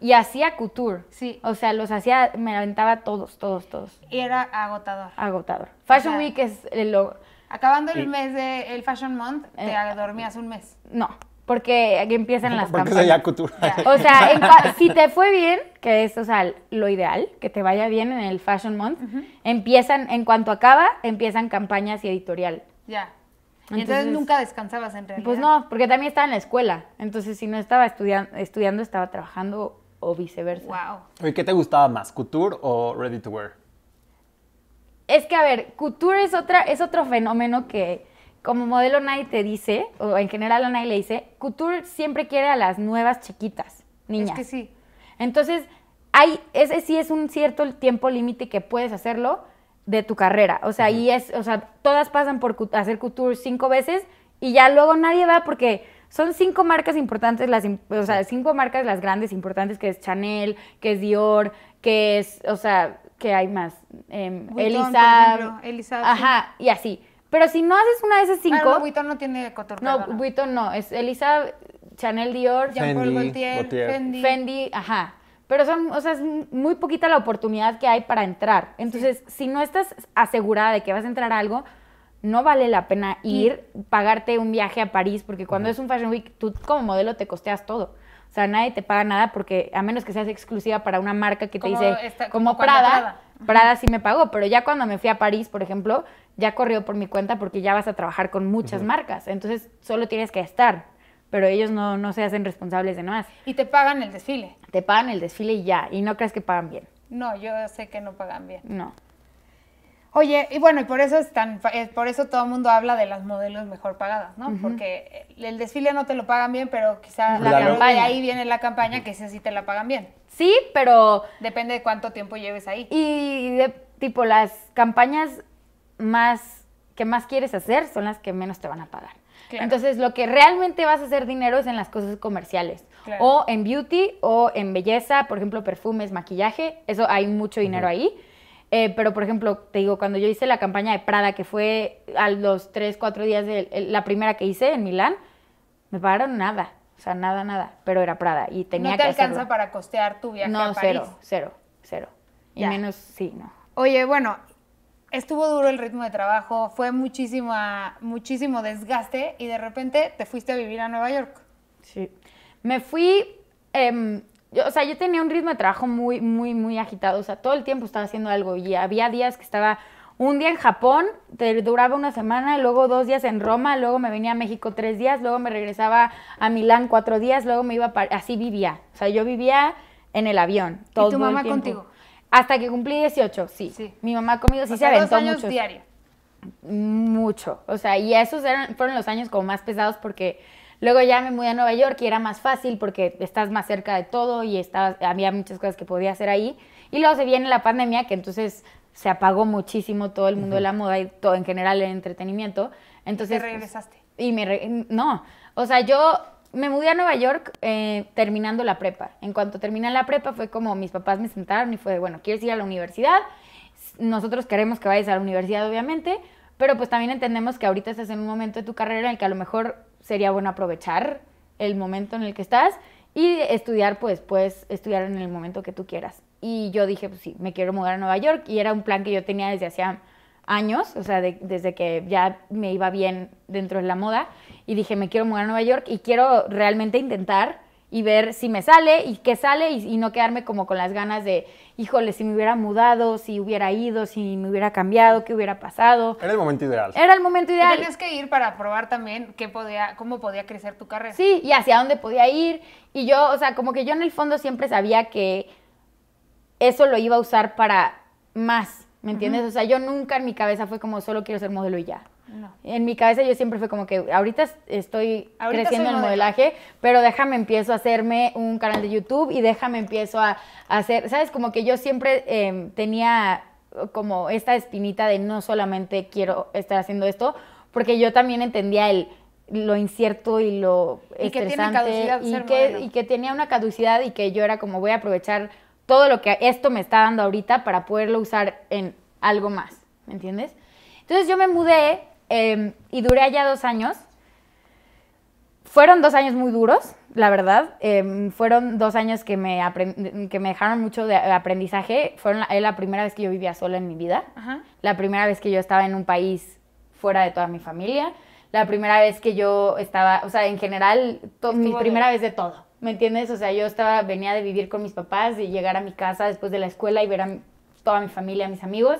y hacía couture. Sí. O sea, los hacía, me aventaba todos, todos, todos. Y era agotador. Agotador. Fashion Week es logo. Acabando el mes de Fashion Month, te eh, dormías un mes. No, porque aquí empiezan las porque campañas. Couture. O sea, si te fue bien, que es, sea, lo ideal, que te vaya bien en el Fashion Month, empiezan, en cuanto acaba, empiezan campañas y editorial. Ya. Entonces, nunca descansabas en realidad. Pues no, porque también estaba en la escuela. Entonces, si no estaba estudiando, estudiando estaba trabajando o viceversa. Wow. ¿Y qué te gustaba más, couture o ready to wear? Es que, a ver, couture es, otra, es otro fenómeno que como modelo nadie te dice, o en general a le dice, couture siempre quiere a las nuevas chiquitas, niñas. Es que sí. Entonces, hay, ese sí es un cierto tiempo límite que puedes hacerlo, de tu carrera. O sea, y es, o sea, todas pasan por hacer couture cinco veces y ya luego nadie va porque son cinco marcas importantes, las, o sea, cinco marcas las grandes importantes, que es Chanel, que es Dior, que es, o sea, que hay más. Eh, Ajá, y así. Pero si no haces una de esas cinco. no, no tiene cotorreo. No, no. Es Elisa, Chanel Dior, Jean-Paul Gaultier, Fendi. Fendi, ajá. Pero son, o sea, es muy poquita la oportunidad que hay para entrar. Entonces, si no estás asegurada de que vas a entrar algo, no vale la pena ir, pagarte un viaje a París, porque cuando es un Fashion Week, tú como modelo te costeas todo. O sea, nadie te paga nada porque a menos que seas exclusiva para una marca que te dice, como, Prada, Prada, sí me pagó, pero ya cuando me fui a París, por ejemplo, ya corrió por mi cuenta porque ya vas a trabajar con muchas marcas. Entonces, solo tienes que estar pero ellos no, se hacen responsables de nada. Y te pagan el desfile. Te pagan el desfile y ya, y no crees que pagan bien. No, yo sé que no pagan bien. No. Oye, y bueno, y por eso eh, por eso todo el mundo habla de las modelos mejor pagadas, ¿no? Porque el desfile no te lo pagan bien, pero quizás pues la, campaña. ahí viene la campaña que sí, sí te la pagan bien. Sí, pero depende de cuánto tiempo lleves ahí. Y de, tipo las campañas más que más quieres hacer son las que menos te van a pagar. Entonces, lo que realmente vas a hacer dinero es en las cosas comerciales. O en beauty, o en belleza, por ejemplo, perfumes, maquillaje, eso hay mucho dinero ahí. Eh, pero, por ejemplo, te digo, cuando yo hice la campaña de Prada, que fue a los tres, cuatro días de la primera que hice en Milán, me pagaron nada. O sea, nada, nada. Pero era Prada y tenía que ¿No te alcanza para costear tu viaje no, a París? No, cero, cero, cero. Y menos, sí, no. Oye, bueno, estuvo duro el ritmo de trabajo, fue muchísimo, muchísimo desgaste y de repente te fuiste a vivir a Nueva York. Sí. Me fui, em, yo, o sea, yo tenía un ritmo de trabajo muy, muy, muy agitado. O sea, todo el tiempo estaba haciendo algo y había días que estaba un día en Japón, te duraba una semana, luego dos días en Roma, luego me venía a México tres días, luego me regresaba a Milán cuatro días, luego me iba a... Así vivía. O sea, yo vivía en el avión. Todo ¿Y tu mamá contigo? Hasta que cumplí 18, sí. Mi mamá conmigo sí se se aventó años diario. Mucho. O sea, y esos eran, fueron los años como más pesados porque luego ya me mudé a Nueva York y era más fácil porque estás más cerca de todo y había muchas cosas que podía hacer ahí. Y luego se viene la pandemia que entonces se apagó muchísimo todo el mundo de la moda y todo en general el entretenimiento. Entonces, pues, regresaste? y me... no, o sea, yo me mudé a Nueva York eh, terminando la prepa. En cuanto terminé la prepa fue como mis papás me sentaron y fue, bueno, ¿quieres ir a la universidad? Nosotros queremos que vayas a la universidad, obviamente, pero pues también entendemos que ahorita estás en un momento de tu carrera en el que a lo mejor sería bueno aprovechar el momento en el que estás y estudiar, pues puedes estudiar en el momento que tú quieras. Y yo dije, pues sí, me quiero mudar a Nueva York y era un plan que yo tenía desde hacía años, o sea, desde que ya me iba bien dentro de la moda y dije, me quiero mudar a Nueva York y quiero realmente intentar y ver si me sale y qué sale y, no quedarme como con las ganas de, híjole, si me hubiera mudado, si hubiera ido, si me hubiera cambiado, qué hubiera pasado. Era el momento ideal. Era el momento ideal. Tenías que ir para probar también qué podía, cómo podía crecer tu carrera. Sí, y hacia dónde podía ir. Y yo, o sea, como que yo en el fondo siempre sabía que eso lo iba a usar para más, ¿me entiendes? O sea, yo nunca en mi cabeza fue como solo quiero ser modelo y ya. En mi cabeza yo siempre fue como que ahorita estoy creciendo en el modelaje, pero déjame empiezo a hacerme un canal de YouTube y déjame empiezo a, hacer, ¿sabes? Como que yo siempre em, tenía como esta espinita de no solamente quiero estar haciendo esto, porque yo también entendía el lo incierto y lo y estresante que y que tenía una caducidad y que yo era como voy a aprovechar todo lo que esto me está dando ahorita para poderlo usar en algo más, ¿me entiendes? Entonces yo me mudé Em, y duré allá dos años. Fueron dos años muy duros, la verdad. Em, fueron dos años que me, que dejaron mucho de aprendizaje. Fueron la, primera vez que yo vivía sola en mi vida. La primera vez que yo estaba en un país fuera de toda mi familia. La primera vez que yo estaba, o sea, en general, mi primera vez de todo. ¿Me entiendes? O sea, yo estaba, venía de vivir con mis papás, y llegar a mi casa después de la escuela y ver a toda mi familia, a mis amigos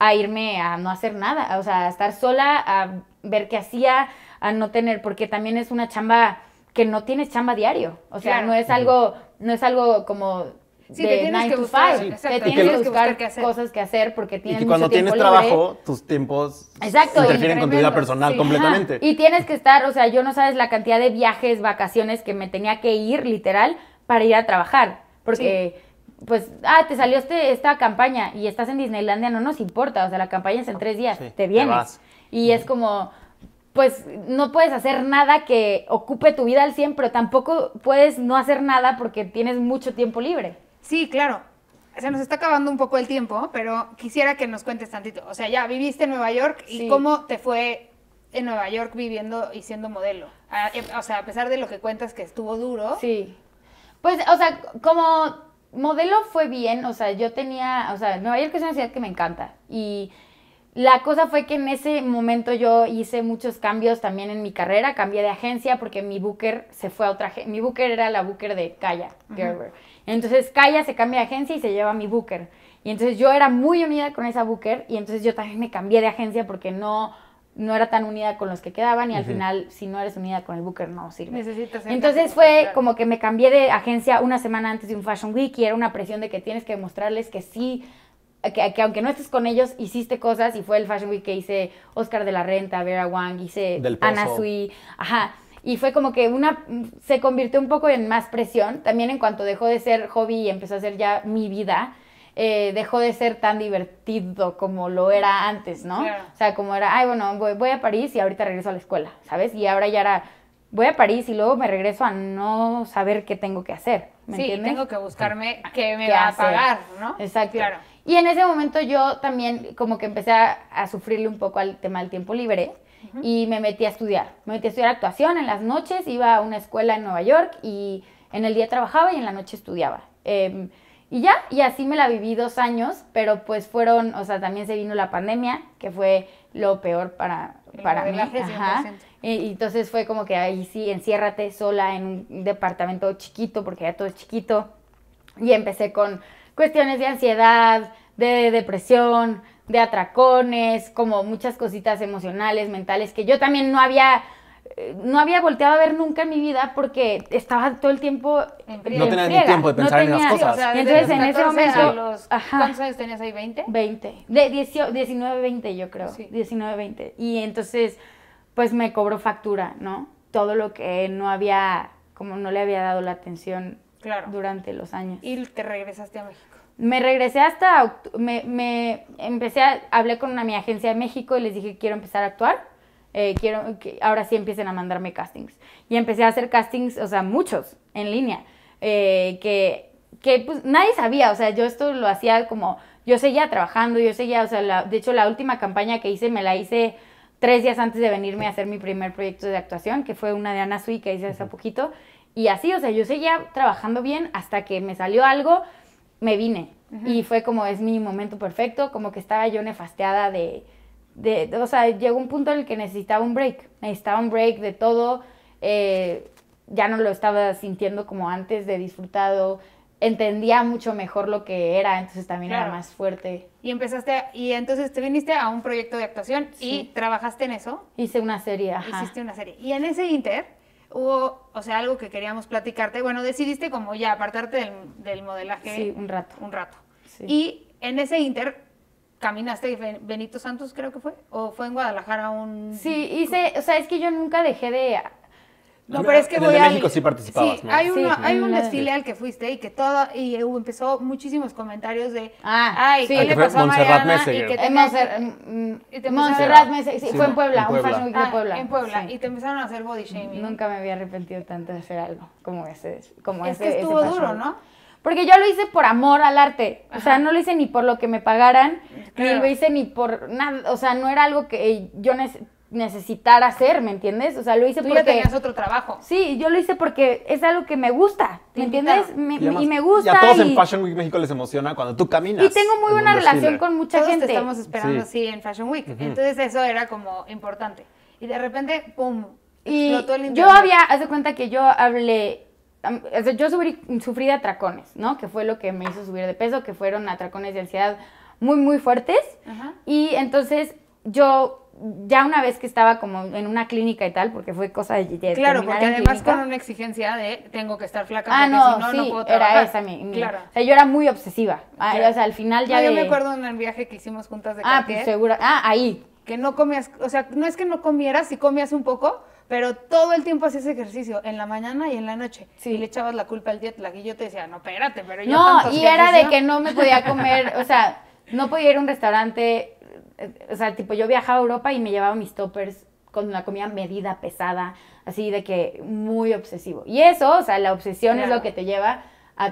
a irme a no hacer nada, o sea, a estar sola, a ver qué hacía, a no tener, porque también es una chamba que no tienes chamba diario, o sea, no es algo, no es algo como de nine to five, Te tienes que, buscar cosas que hacer porque tienes y que cuando tienes trabajo, tus tiempos Exacto, interfieren con tu vida personal completamente. Y tienes que estar, o sea, yo no sabes la cantidad de viajes, vacaciones que me tenía que ir, literal, para ir a trabajar. Porque pues, ah, te salió este, esta campaña y estás en Disneylandia, no nos importa, o sea, la campaña es en tres días, te vienes. y es como, pues, no puedes hacer nada que ocupe tu vida al 100, pero tampoco puedes no hacer nada porque tienes mucho tiempo libre. Sí, claro. Se nos está acabando un poco el tiempo, pero quisiera que nos cuentes tantito. O sea, ya viviste en Nueva York y cómo te fue en Nueva York viviendo y siendo modelo. Ah, eh, o sea, a pesar de lo que cuentas que estuvo duro. Sí. Pues, o sea, como modelo fue bien, o sea, yo tenía, o sea, Nueva York es una ciudad que me encanta y la cosa fue que en ese momento yo hice muchos cambios también en mi carrera, cambié de agencia porque mi booker se fue a otra mi booker era la booker de Kaya Gerber. Entonces Kaya se cambia de agencia y se lleva mi booker. Y entonces yo era muy unida con esa booker y entonces yo también me cambié de agencia porque no no era tan unida con los que quedaban y al final si no eres unida con el Booker no sirve. Necesitas Entonces fue como que me cambié de agencia una semana antes de un Fashion Week y era una presión de que tienes que demostrarles que sí, que, aunque no estés con ellos, hiciste cosas y fue el Fashion Week que hice Oscar de la Renta, Vera Wang, hice Ana Sui, ajá. Y fue como que una, se convirtió un poco en más presión, también en cuanto dejó de ser hobby y empezó a ser ya mi vida eh, dejó de ser tan divertido como lo era antes, ¿no? O sea, como era, ay, bueno, voy, a París y ahorita regreso a la escuela, ¿sabes? Y ahora ya era, voy a París y luego me regreso a no saber qué tengo que hacer, sí, tengo que buscarme qué me va a pagar, ¿no? Exacto. Claro. Y en ese momento yo también como que empecé a, sufrirle un poco al tema del tiempo libre y me metí a estudiar. Me metí a estudiar actuación en las noches, iba a una escuela en Nueva York y en el día trabajaba y en la noche estudiaba. Em, y ya, y así me la viví dos años, pero pues fueron, o sea, también se vino la pandemia, que fue lo peor para, para mí. y, entonces fue como que ahí sí, enciérrate sola en un departamento chiquito, porque ya todo es chiquito. Y empecé con cuestiones de ansiedad, de depresión, de atracones, como muchas cositas emocionales, mentales, que yo también no había no había volteado a ver nunca en mi vida porque estaba todo el tiempo en No tenía ni tiempo de pensar en las cosas. entonces, en ese momento... ¿Cuántos años tenías ahí? ¿20? 20. De 19, 20 yo creo. Sí. 19, 20. Y entonces, pues me cobró factura, ¿no? Todo lo que no había, como no le había dado la atención durante los años. ¿Y te regresaste a México? Me regresé hasta, me, me empecé, a, hablé con una, mi agencia de México y les dije, quiero empezar a actuar eh, quiero que ahora sí empiecen a mandarme castings. Y empecé a hacer castings, o sea, muchos en línea, eh, que, que pues nadie sabía, o sea, yo esto lo hacía como, yo seguía trabajando, yo seguía, o sea, de hecho la última campaña que hice me la hice tres días antes de venirme a hacer mi primer proyecto de actuación, que fue una de Ana Sui que hice hace poquito, y así, o sea, yo seguía trabajando bien hasta que me salió algo, me vine. Y fue como, es mi momento perfecto, como que estaba yo nefasteada de, de, o sea, llegó un punto en el que necesitaba un break, necesitaba un break de todo, eh, ya no lo estaba sintiendo como antes de disfrutado, entendía mucho mejor lo que era, entonces también era más fuerte. Y empezaste, y entonces te viniste a un proyecto de actuación y trabajaste en eso. Hice una serie, ajá. Hiciste una serie. Y en ese inter hubo, o sea, algo que queríamos platicarte. Bueno, decidiste como ya apartarte del, del modelaje. Sí, un rato. Un rato. Sí. Y en ese inter caminaste Benito Santos, creo que fue, o fue en Guadalajara un... Sí, hice, o sea, es que yo nunca dejé de... No, pero es que en voy el de México sí participabas, sí, Hay, uno, hay un desfile al que fuiste y que todo, y empezó muchísimos comentarios de, ah, ay, sí. le pasó a Mariana? Y que eh, te Monserrat, mm, y te mm, a... Messeguer, sí, fue en ah, Puebla, en Puebla, un Fashion Week de Puebla. en Puebla, y te empezaron a hacer body shaming. Nunca me había arrepentido tanto de hacer algo como ese, es ese, que estuvo duro, ¿no? Porque yo lo hice por amor al arte. O sea, no lo hice ni por lo que me pagaran, ni lo hice ni por nada. O sea, no era algo que yo necesitara hacer, ¿me entiendes? O sea, lo hice porque. Ya tenías otro trabajo. Sí, yo lo hice porque es algo que me gusta, ¿me entiendes? y, me gusta. Y a todos en Fashion Week México les emociona cuando tú caminas. Y tengo muy buena relación con mucha gente. Te estamos esperando así en Fashion Week. Entonces, eso era como importante. Y de repente, ¡pum! Y yo había, hace cuenta que yo hablé yo sufrí, de atracones, ¿no? Que fue lo que me hizo subir de peso, que fueron atracones de ansiedad muy, muy fuertes. Y entonces yo, ya una vez que estaba como en una clínica y tal, porque fue cosa de... claro, porque además con una exigencia de tengo que estar flaca, ah, porque si no, no puedo era esa mi... claro. O sea, yo era muy obsesiva. Ah, o sea, al final ya... Yo me acuerdo en el viaje que hicimos juntas de Ah, pues seguro. Ah, ahí. Que no comías, o sea, no es que no comieras, si comías un poco, pero todo el tiempo hacías ejercicio, en la mañana y en la noche. Si le echabas la culpa al jet y yo te decía, no, espérate, pero yo No, y era de que no me podía comer, o sea, no podía ir a un restaurante, eh, o sea, tipo, yo viajaba a Europa y me llevaba mis toppers con una comida medida, pesada, así de que muy obsesivo. Y eso, o sea, la obsesión es lo que te lleva a,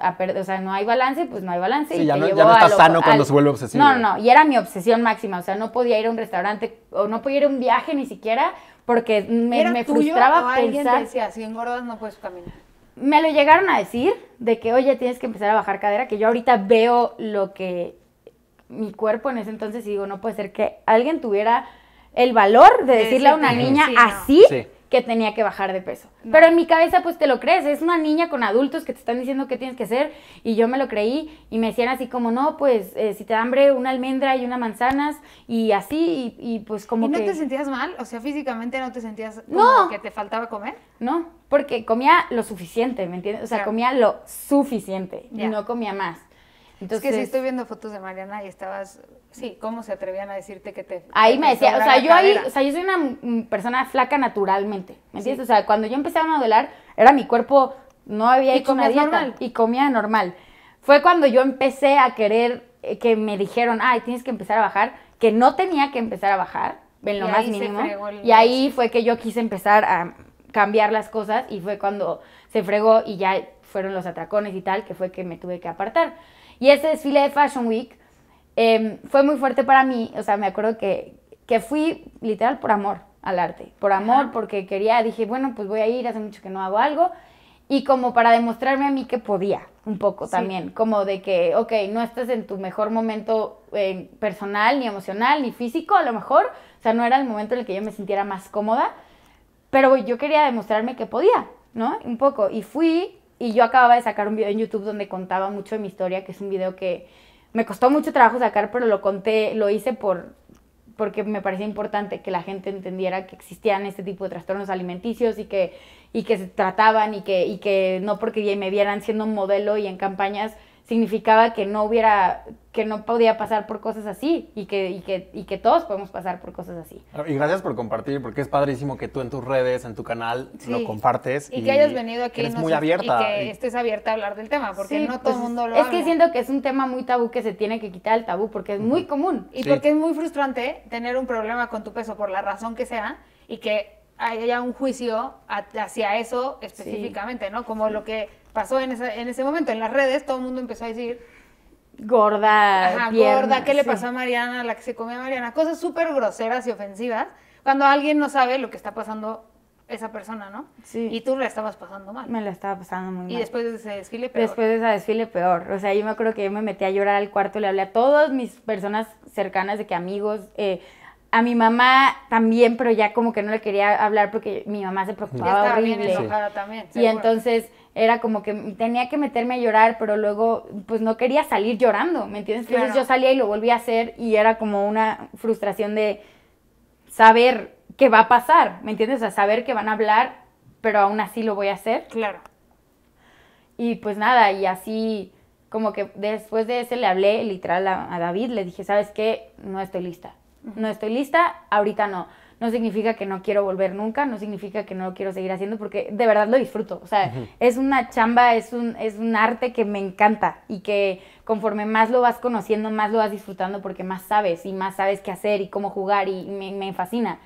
a, perder, o sea, no hay balance, pues no hay balance. Sí, ya, no, estás sano cuando se vuelve obsesivo. No, no, y era mi obsesión máxima, o sea, no podía ir a un restaurante o no podía ir a un viaje ni siquiera porque me, me frustraba alguien Decía, engordas no puedes caminar. Me lo llegaron a decir de que, oye, tienes que empezar a bajar cadera, que yo ahorita veo lo que mi cuerpo en ese entonces y digo, no puede ser que alguien tuviera el valor de decirle a una niña así que tenía que bajar de peso. Pero en mi cabeza pues te lo crees, es una niña con adultos que te están diciendo qué tienes que hacer y yo me lo creí y me decían así como, no, pues eh, si te da hambre una almendra y unas manzanas y así y, pues como... ¿Y no te sentías mal? O sea, físicamente no te sentías como no. que te faltaba comer? No, porque comía lo suficiente, ¿me entiendes? O sea, comía lo suficiente, y no comía más es que si estoy viendo fotos de Mariana y estabas, sí, ¿cómo se atrevían a decirte que te... Ahí me decía, o sea, yo soy una persona flaca naturalmente, ¿me entiendes? O sea, cuando yo empecé a modelar, era mi cuerpo, no había hecho una dieta normal. y comía normal. Fue cuando yo empecé a querer eh, que me dijeron, ay, tienes que empezar a bajar, que no tenía que empezar a bajar, en lo más mínimo. Y ahí fue que yo quise empezar a cambiar las cosas y fue cuando se fregó y ya fueron los atracones y tal, que fue que me tuve que apartar. Y ese desfile de Fashion Week em, fue muy fuerte para mí, o sea, me acuerdo que, que fui literal por amor al arte, por amor, porque quería, dije, bueno, pues voy a ir, hace mucho que no hago algo, y como para demostrarme a mí que podía, un poco también, como de que, ok, no estás en tu mejor momento eh, personal, ni emocional, ni físico, a lo mejor, o sea, no era el momento en el que yo me sintiera más cómoda, pero yo quería demostrarme que podía, ¿no? Un poco, y fui, y yo acababa de sacar un video en YouTube donde contaba mucho de mi historia, que es un video que me costó mucho trabajo sacar, pero lo conté, lo hice por, porque me parecía importante que la gente entendiera que existían este tipo de trastornos alimenticios y que, y que se trataban y que, y que no porque me vieran siendo un modelo y en campañas significaba que no hubiera, que no podía pasar por cosas así y que, y que, todos podemos pasar por cosas así. Ah, y gracias por compartir, porque es padrísimo que tú en tus redes, en tu canal, lo compartes. Y, que hayas venido aquí. muy abierta. Y que estés abierta a hablar del tema, porque no pues, todo el mundo lo Es que siento que es un tema muy tabú que se tiene que quitar el tabú, porque es muy común. Y porque es muy frustrante tener un problema con tu peso, por la razón que sea, y que haya un juicio hacia eso específicamente, ¿no? Como lo que pasó en ese, momento, en las redes todo el mundo empezó a decir... Gorda, ajá, gorda, ¿qué le pasó a Mariana, la que se comió a Mariana? Cosas súper groseras y ofensivas cuando alguien no sabe lo que está pasando esa persona, ¿no? Sí. Y tú la estabas pasando mal. Me la estaba pasando muy mal. Y después de ese desfile peor. Después de ese desfile peor. O sea, yo me acuerdo que yo me metí a llorar al cuarto, le hablé a todas mis personas cercanas, de que amigos, eh, a mi mamá también, pero ya como que no le quería hablar porque mi mamá se preocupaba horrible. Bien enojada y entonces era como que tenía que meterme a llorar, pero luego pues no quería salir llorando, ¿me entiendes? Entonces yo salía y lo volví a hacer y era como una frustración de saber qué va a pasar, ¿me entiendes? O sea, saber que van a hablar, pero aún así lo voy a hacer. Claro. Y pues nada, y así como que después de ese le hablé literal a David, le dije, ¿sabes qué? No estoy lista no estoy lista, ahorita no. No significa que no quiero volver nunca, no significa que no lo quiero seguir haciendo porque de verdad lo disfruto. O sea, es una chamba, es un, es un arte que me encanta y que conforme más lo vas conociendo, más lo vas disfrutando porque más sabes y más sabes qué hacer y cómo jugar y, me, fascina.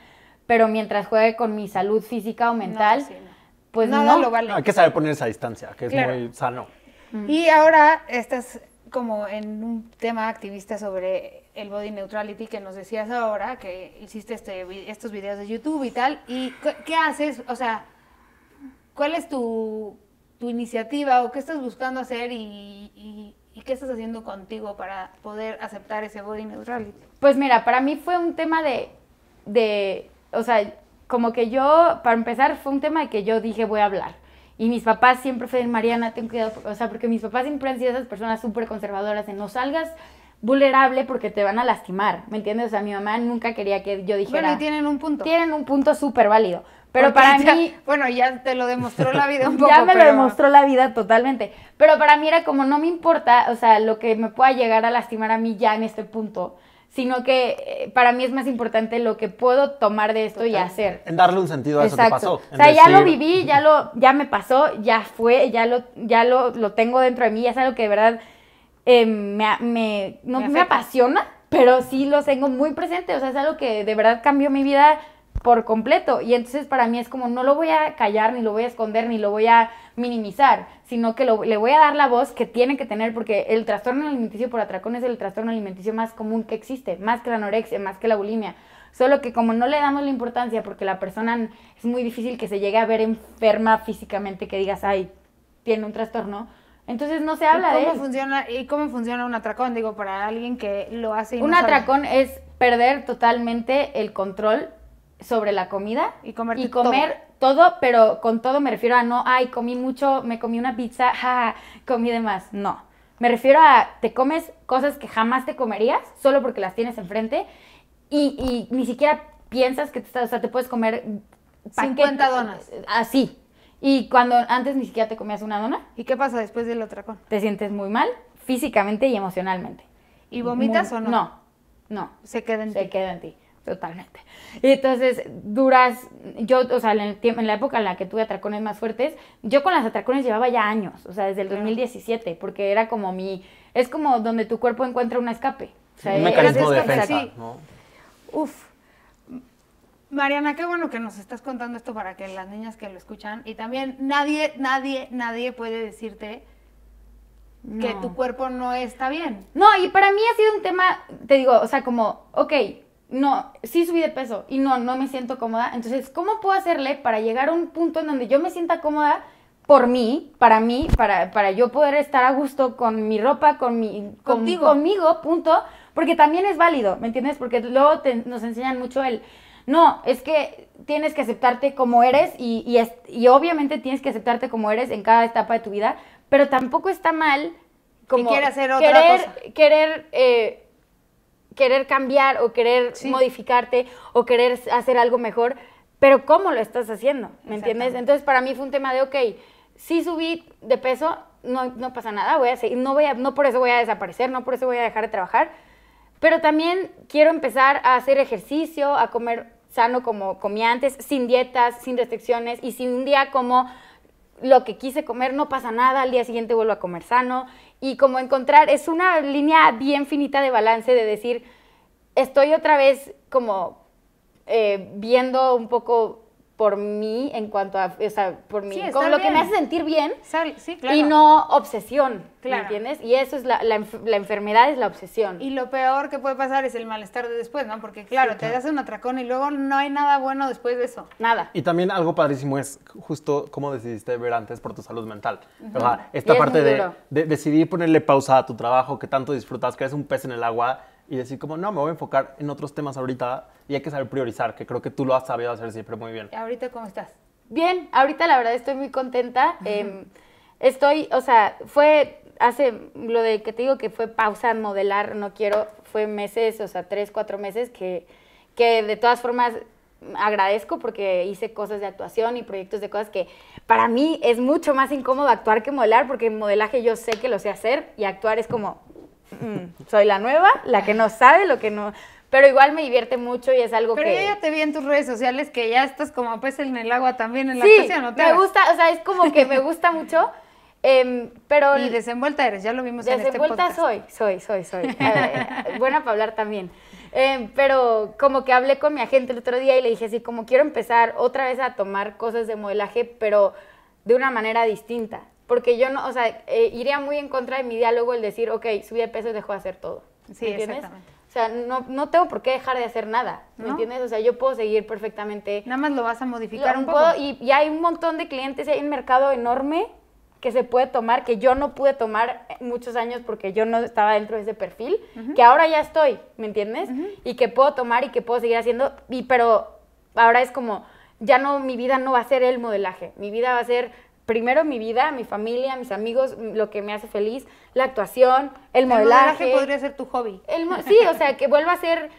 Pero mientras juegue con mi salud física o mental, pues no. Lo vale. Hay que saber poner esa distancia, que es muy sano. Y ahora estás como en un tema activista sobre el body neutrality que nos decías ahora, que hiciste este, estos videos de YouTube y tal. ¿Y qué haces? O sea, ¿cuál es tu, tu iniciativa o qué estás buscando hacer y, qué estás haciendo contigo para poder aceptar ese body neutrality? Pues mira, para mí fue un tema de, de o sea, como que yo, para empezar, fue un tema de que yo dije voy a hablar. Y mis papás siempre fueron, Mariana, ten cuidado, o sea, porque mis papás siempre han sido esas personas súper conservadoras de no salgas vulnerable porque te van a lastimar, ¿me entiendes? O sea, mi mamá nunca quería que yo dijera... Bueno, y tienen un punto. Tienen un punto súper válido. Pero para mí... Bueno, ya te lo demostró la vida un poco. ya me lo demostró la vida totalmente. Pero para mí era como, no me importa, o sea, lo que me pueda llegar a lastimar a mí ya en este punto, sino que eh, para mí es más importante lo que puedo tomar de esto y hacer. En darle un sentido a eso que pasó. O sea, ya lo viví, ya, lo, ya me pasó, ya fue, ya, lo, ya lo, lo tengo dentro de mí, ya es algo que de verdad eh, me, me, no me, apasiona, pero sí los tengo muy presente. O sea, es algo que de verdad cambió mi vida por completo. Y entonces para mí es como no lo voy a callar, ni lo voy a esconder, ni lo voy a minimizar, sino que le voy a dar la voz que tiene que tener, porque el trastorno alimenticio por atracón es el trastorno alimenticio más común que existe, más que la anorexia, más que la bulimia. Solo que como no le damos la importancia, porque la persona es muy difícil que se llegue a ver enferma físicamente, que digas, ay, tiene un trastorno, entonces no se habla de cómo Funciona, ¿Y cómo funciona un atracón? Digo, para alguien que lo hace. un atracón es perder totalmente el control sobre la comida y, y comer todo. pero con todo me refiero a no, ay, comí mucho, me comí una pizza, comí de más. No. Me refiero a te comes cosas que jamás te comerías solo porque las tienes enfrente y, ni siquiera piensas que te estás, o sea, te puedes comer 50 donas. Así. Y cuando antes ni siquiera te comías una dona. ¿Y qué pasa después del atracón? Te sientes muy mal físicamente y emocionalmente. ¿Y vomitas o no? No, no. Se queda en ti. Se queda en ti, totalmente. Y entonces duras, yo, o sea, en, el en la época en la que tuve atracones más fuertes, yo con las atracones llevaba ya años, o sea, desde el 2017, porque era como mi, es como donde tu cuerpo encuentra un escape. O sea, un mecanismo de defensa, ¿no? Uf, Mariana, qué bueno que nos estás contando esto para que las niñas que lo escuchan y también nadie, nadie, nadie puede decirte que tu cuerpo no está bien. No, y para mí ha sido un tema, te digo, o sea, como, ok, no, sí subí de peso y no, no me siento cómoda, entonces, ¿cómo puedo hacerle para llegar a un punto en donde yo me sienta cómoda por mí, para mí, para, para yo poder estar a gusto con mi ropa, con mi, conmigo, punto, porque también es válido, ¿me entiendes? Porque luego nos enseñan mucho el no, es que tienes que aceptarte como eres y, y, obviamente tienes que aceptarte como eres en cada etapa de tu vida, pero tampoco está mal como hacer querer, eh, querer, cambiar o querer modificarte o querer hacer algo mejor, pero cómo lo estás haciendo, ¿me entiendes? Entonces para mí fue un tema de, ok, si subí de peso, no, no pasa nada, voy a seguir, no, voy a, no por eso voy a desaparecer, no por eso voy a dejar de trabajar, pero también quiero empezar a hacer ejercicio, a comer sano como comía antes, sin dietas, sin restricciones, y sin un día como lo que quise comer no pasa nada, al día siguiente vuelvo a comer sano, y como encontrar, es una línea bien finita de balance de decir, estoy otra vez como eh, viendo un poco por mí en cuanto a, o sea, por mí, como lo que me hace sentir bien sí, claro. y no obsesión, ¿me entiendes? Y eso es la, enfermedad es la obsesión. Y lo peor que puede pasar es el malestar de después, ¿no? Porque claro, te das un atracón y luego no hay nada bueno después de eso. Nada. Y también algo padrísimo es justo cómo decidiste ver antes por tu salud mental. o sea, esta parte de, de decidir ponerle pausa a tu trabajo que tanto disfrutas, que eres un pez en el agua, y decir como, no, me voy a enfocar en otros temas ahorita y hay que saber priorizar, que creo que tú lo has sabido hacer siempre muy bien. ¿Y ahorita cómo estás? Bien, ahorita la verdad estoy muy contenta. Em, estoy, o sea, fue hace lo de que te digo que fue pausa, en modelar, no quiero, fue meses, o sea, tres, cuatro meses que, que de todas formas agradezco porque hice cosas de actuación y proyectos de cosas que para mí es mucho más incómodo actuar que modelar porque en modelaje yo sé que lo sé hacer y actuar es como Mm, soy la nueva, la que no sabe, lo que no... Pero igual me divierte mucho y es algo que... Pero ya te vi en tus redes sociales que ya estás como pues en el agua también en la sí, ¿no me gusta, o sea, es como que me gusta mucho, em, pero... Y desenvuelta eres, ya lo vimos en este podcast. Desenvuelta soy, soy, soy, soy. Eh, buena para hablar también. Em, pero como que hablé con mi agente el otro día y le dije así, como quiero empezar otra vez a tomar cosas de modelaje, pero de una manera distinta porque yo no, o sea, eh, iría muy en contra de mi diálogo el decir, ok, subí de peso y dejó de hacer todo. Sí, Exactamente. O sea, no, tengo por qué dejar de hacer nada, ¿me entiendes? O sea, yo puedo seguir perfectamente. Nada más lo vas a modificar un poco. y, hay un montón de clientes, hay un mercado enorme que se puede tomar, que yo no pude tomar eh, muchos años porque yo no estaba dentro de ese perfil, que ahora ya estoy, ¿me entiendes? Y que puedo tomar y que puedo seguir haciendo, y pero ahora es como, ya no, mi vida no va a ser el modelaje, mi vida va a ser primero mi vida, mi familia, mis amigos, lo que me hace feliz, la actuación, el, modelaje. El modelaje podría ser tu hobby. sí, o sea, que vuelva a ser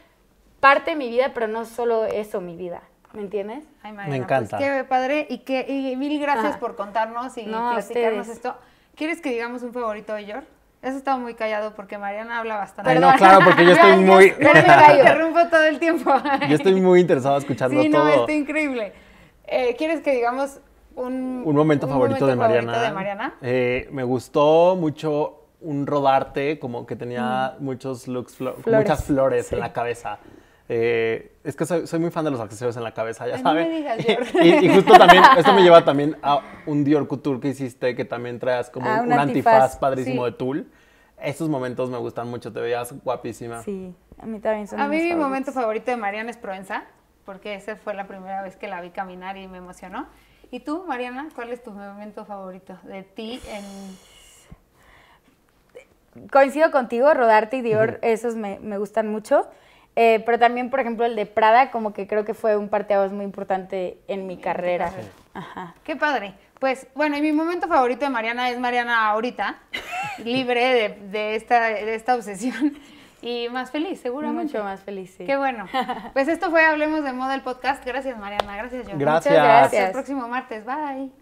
parte de mi vida, pero no solo eso, mi vida. ¿Me entiendes? me pues, encanta. qué padre. Y, que, mil gracias ah. por contarnos y platicarnos esto. ¿Quieres que digamos un favorito de George? Eso estaba muy callado porque Mariana habla bastante. no, claro, porque yo estoy muy... interrumpo todo el tiempo. yo estoy muy interesado escuchando todo. Sí, no, está increíble. Eh, ¿Quieres que digamos un, momento favorito, de, Mariana. Mariana. Eh, me gustó mucho un rodarte como que tenía mm. muchos looks, flores. muchas flores en la cabeza. Eh, es que soy, muy fan de los accesorios en la cabeza, ya sabes. y, justo también, esto me lleva también a un Dior Couture que hiciste, que también traes como ah, un, antifaz, padrísimo de tul. Esos momentos me gustan mucho, te veías guapísima. Sí, a mí también son A mí mi momento favorito de Mariana es Provenza, porque esa fue la primera vez que la vi caminar y me emocionó. ¿Y tú, Mariana, cuál es tu momento favorito de ti Coincido contigo, Rodarte y Dior, esos me, gustan mucho. Eh, pero también, por ejemplo, el de Prada, como que creo que fue un parteaguas muy importante en mi carrera. Qué padre. Pues bueno, y mi momento favorito de Mariana es Mariana ahorita, libre de esta obsesión. Y más feliz, seguramente. Mucho más feliz, sí. Qué bueno. Pues esto fue Hablemos de Moda el podcast. Gracias, Mariana. Gracias, John. Gracias. Muchas gracias. El próximo martes. Bye.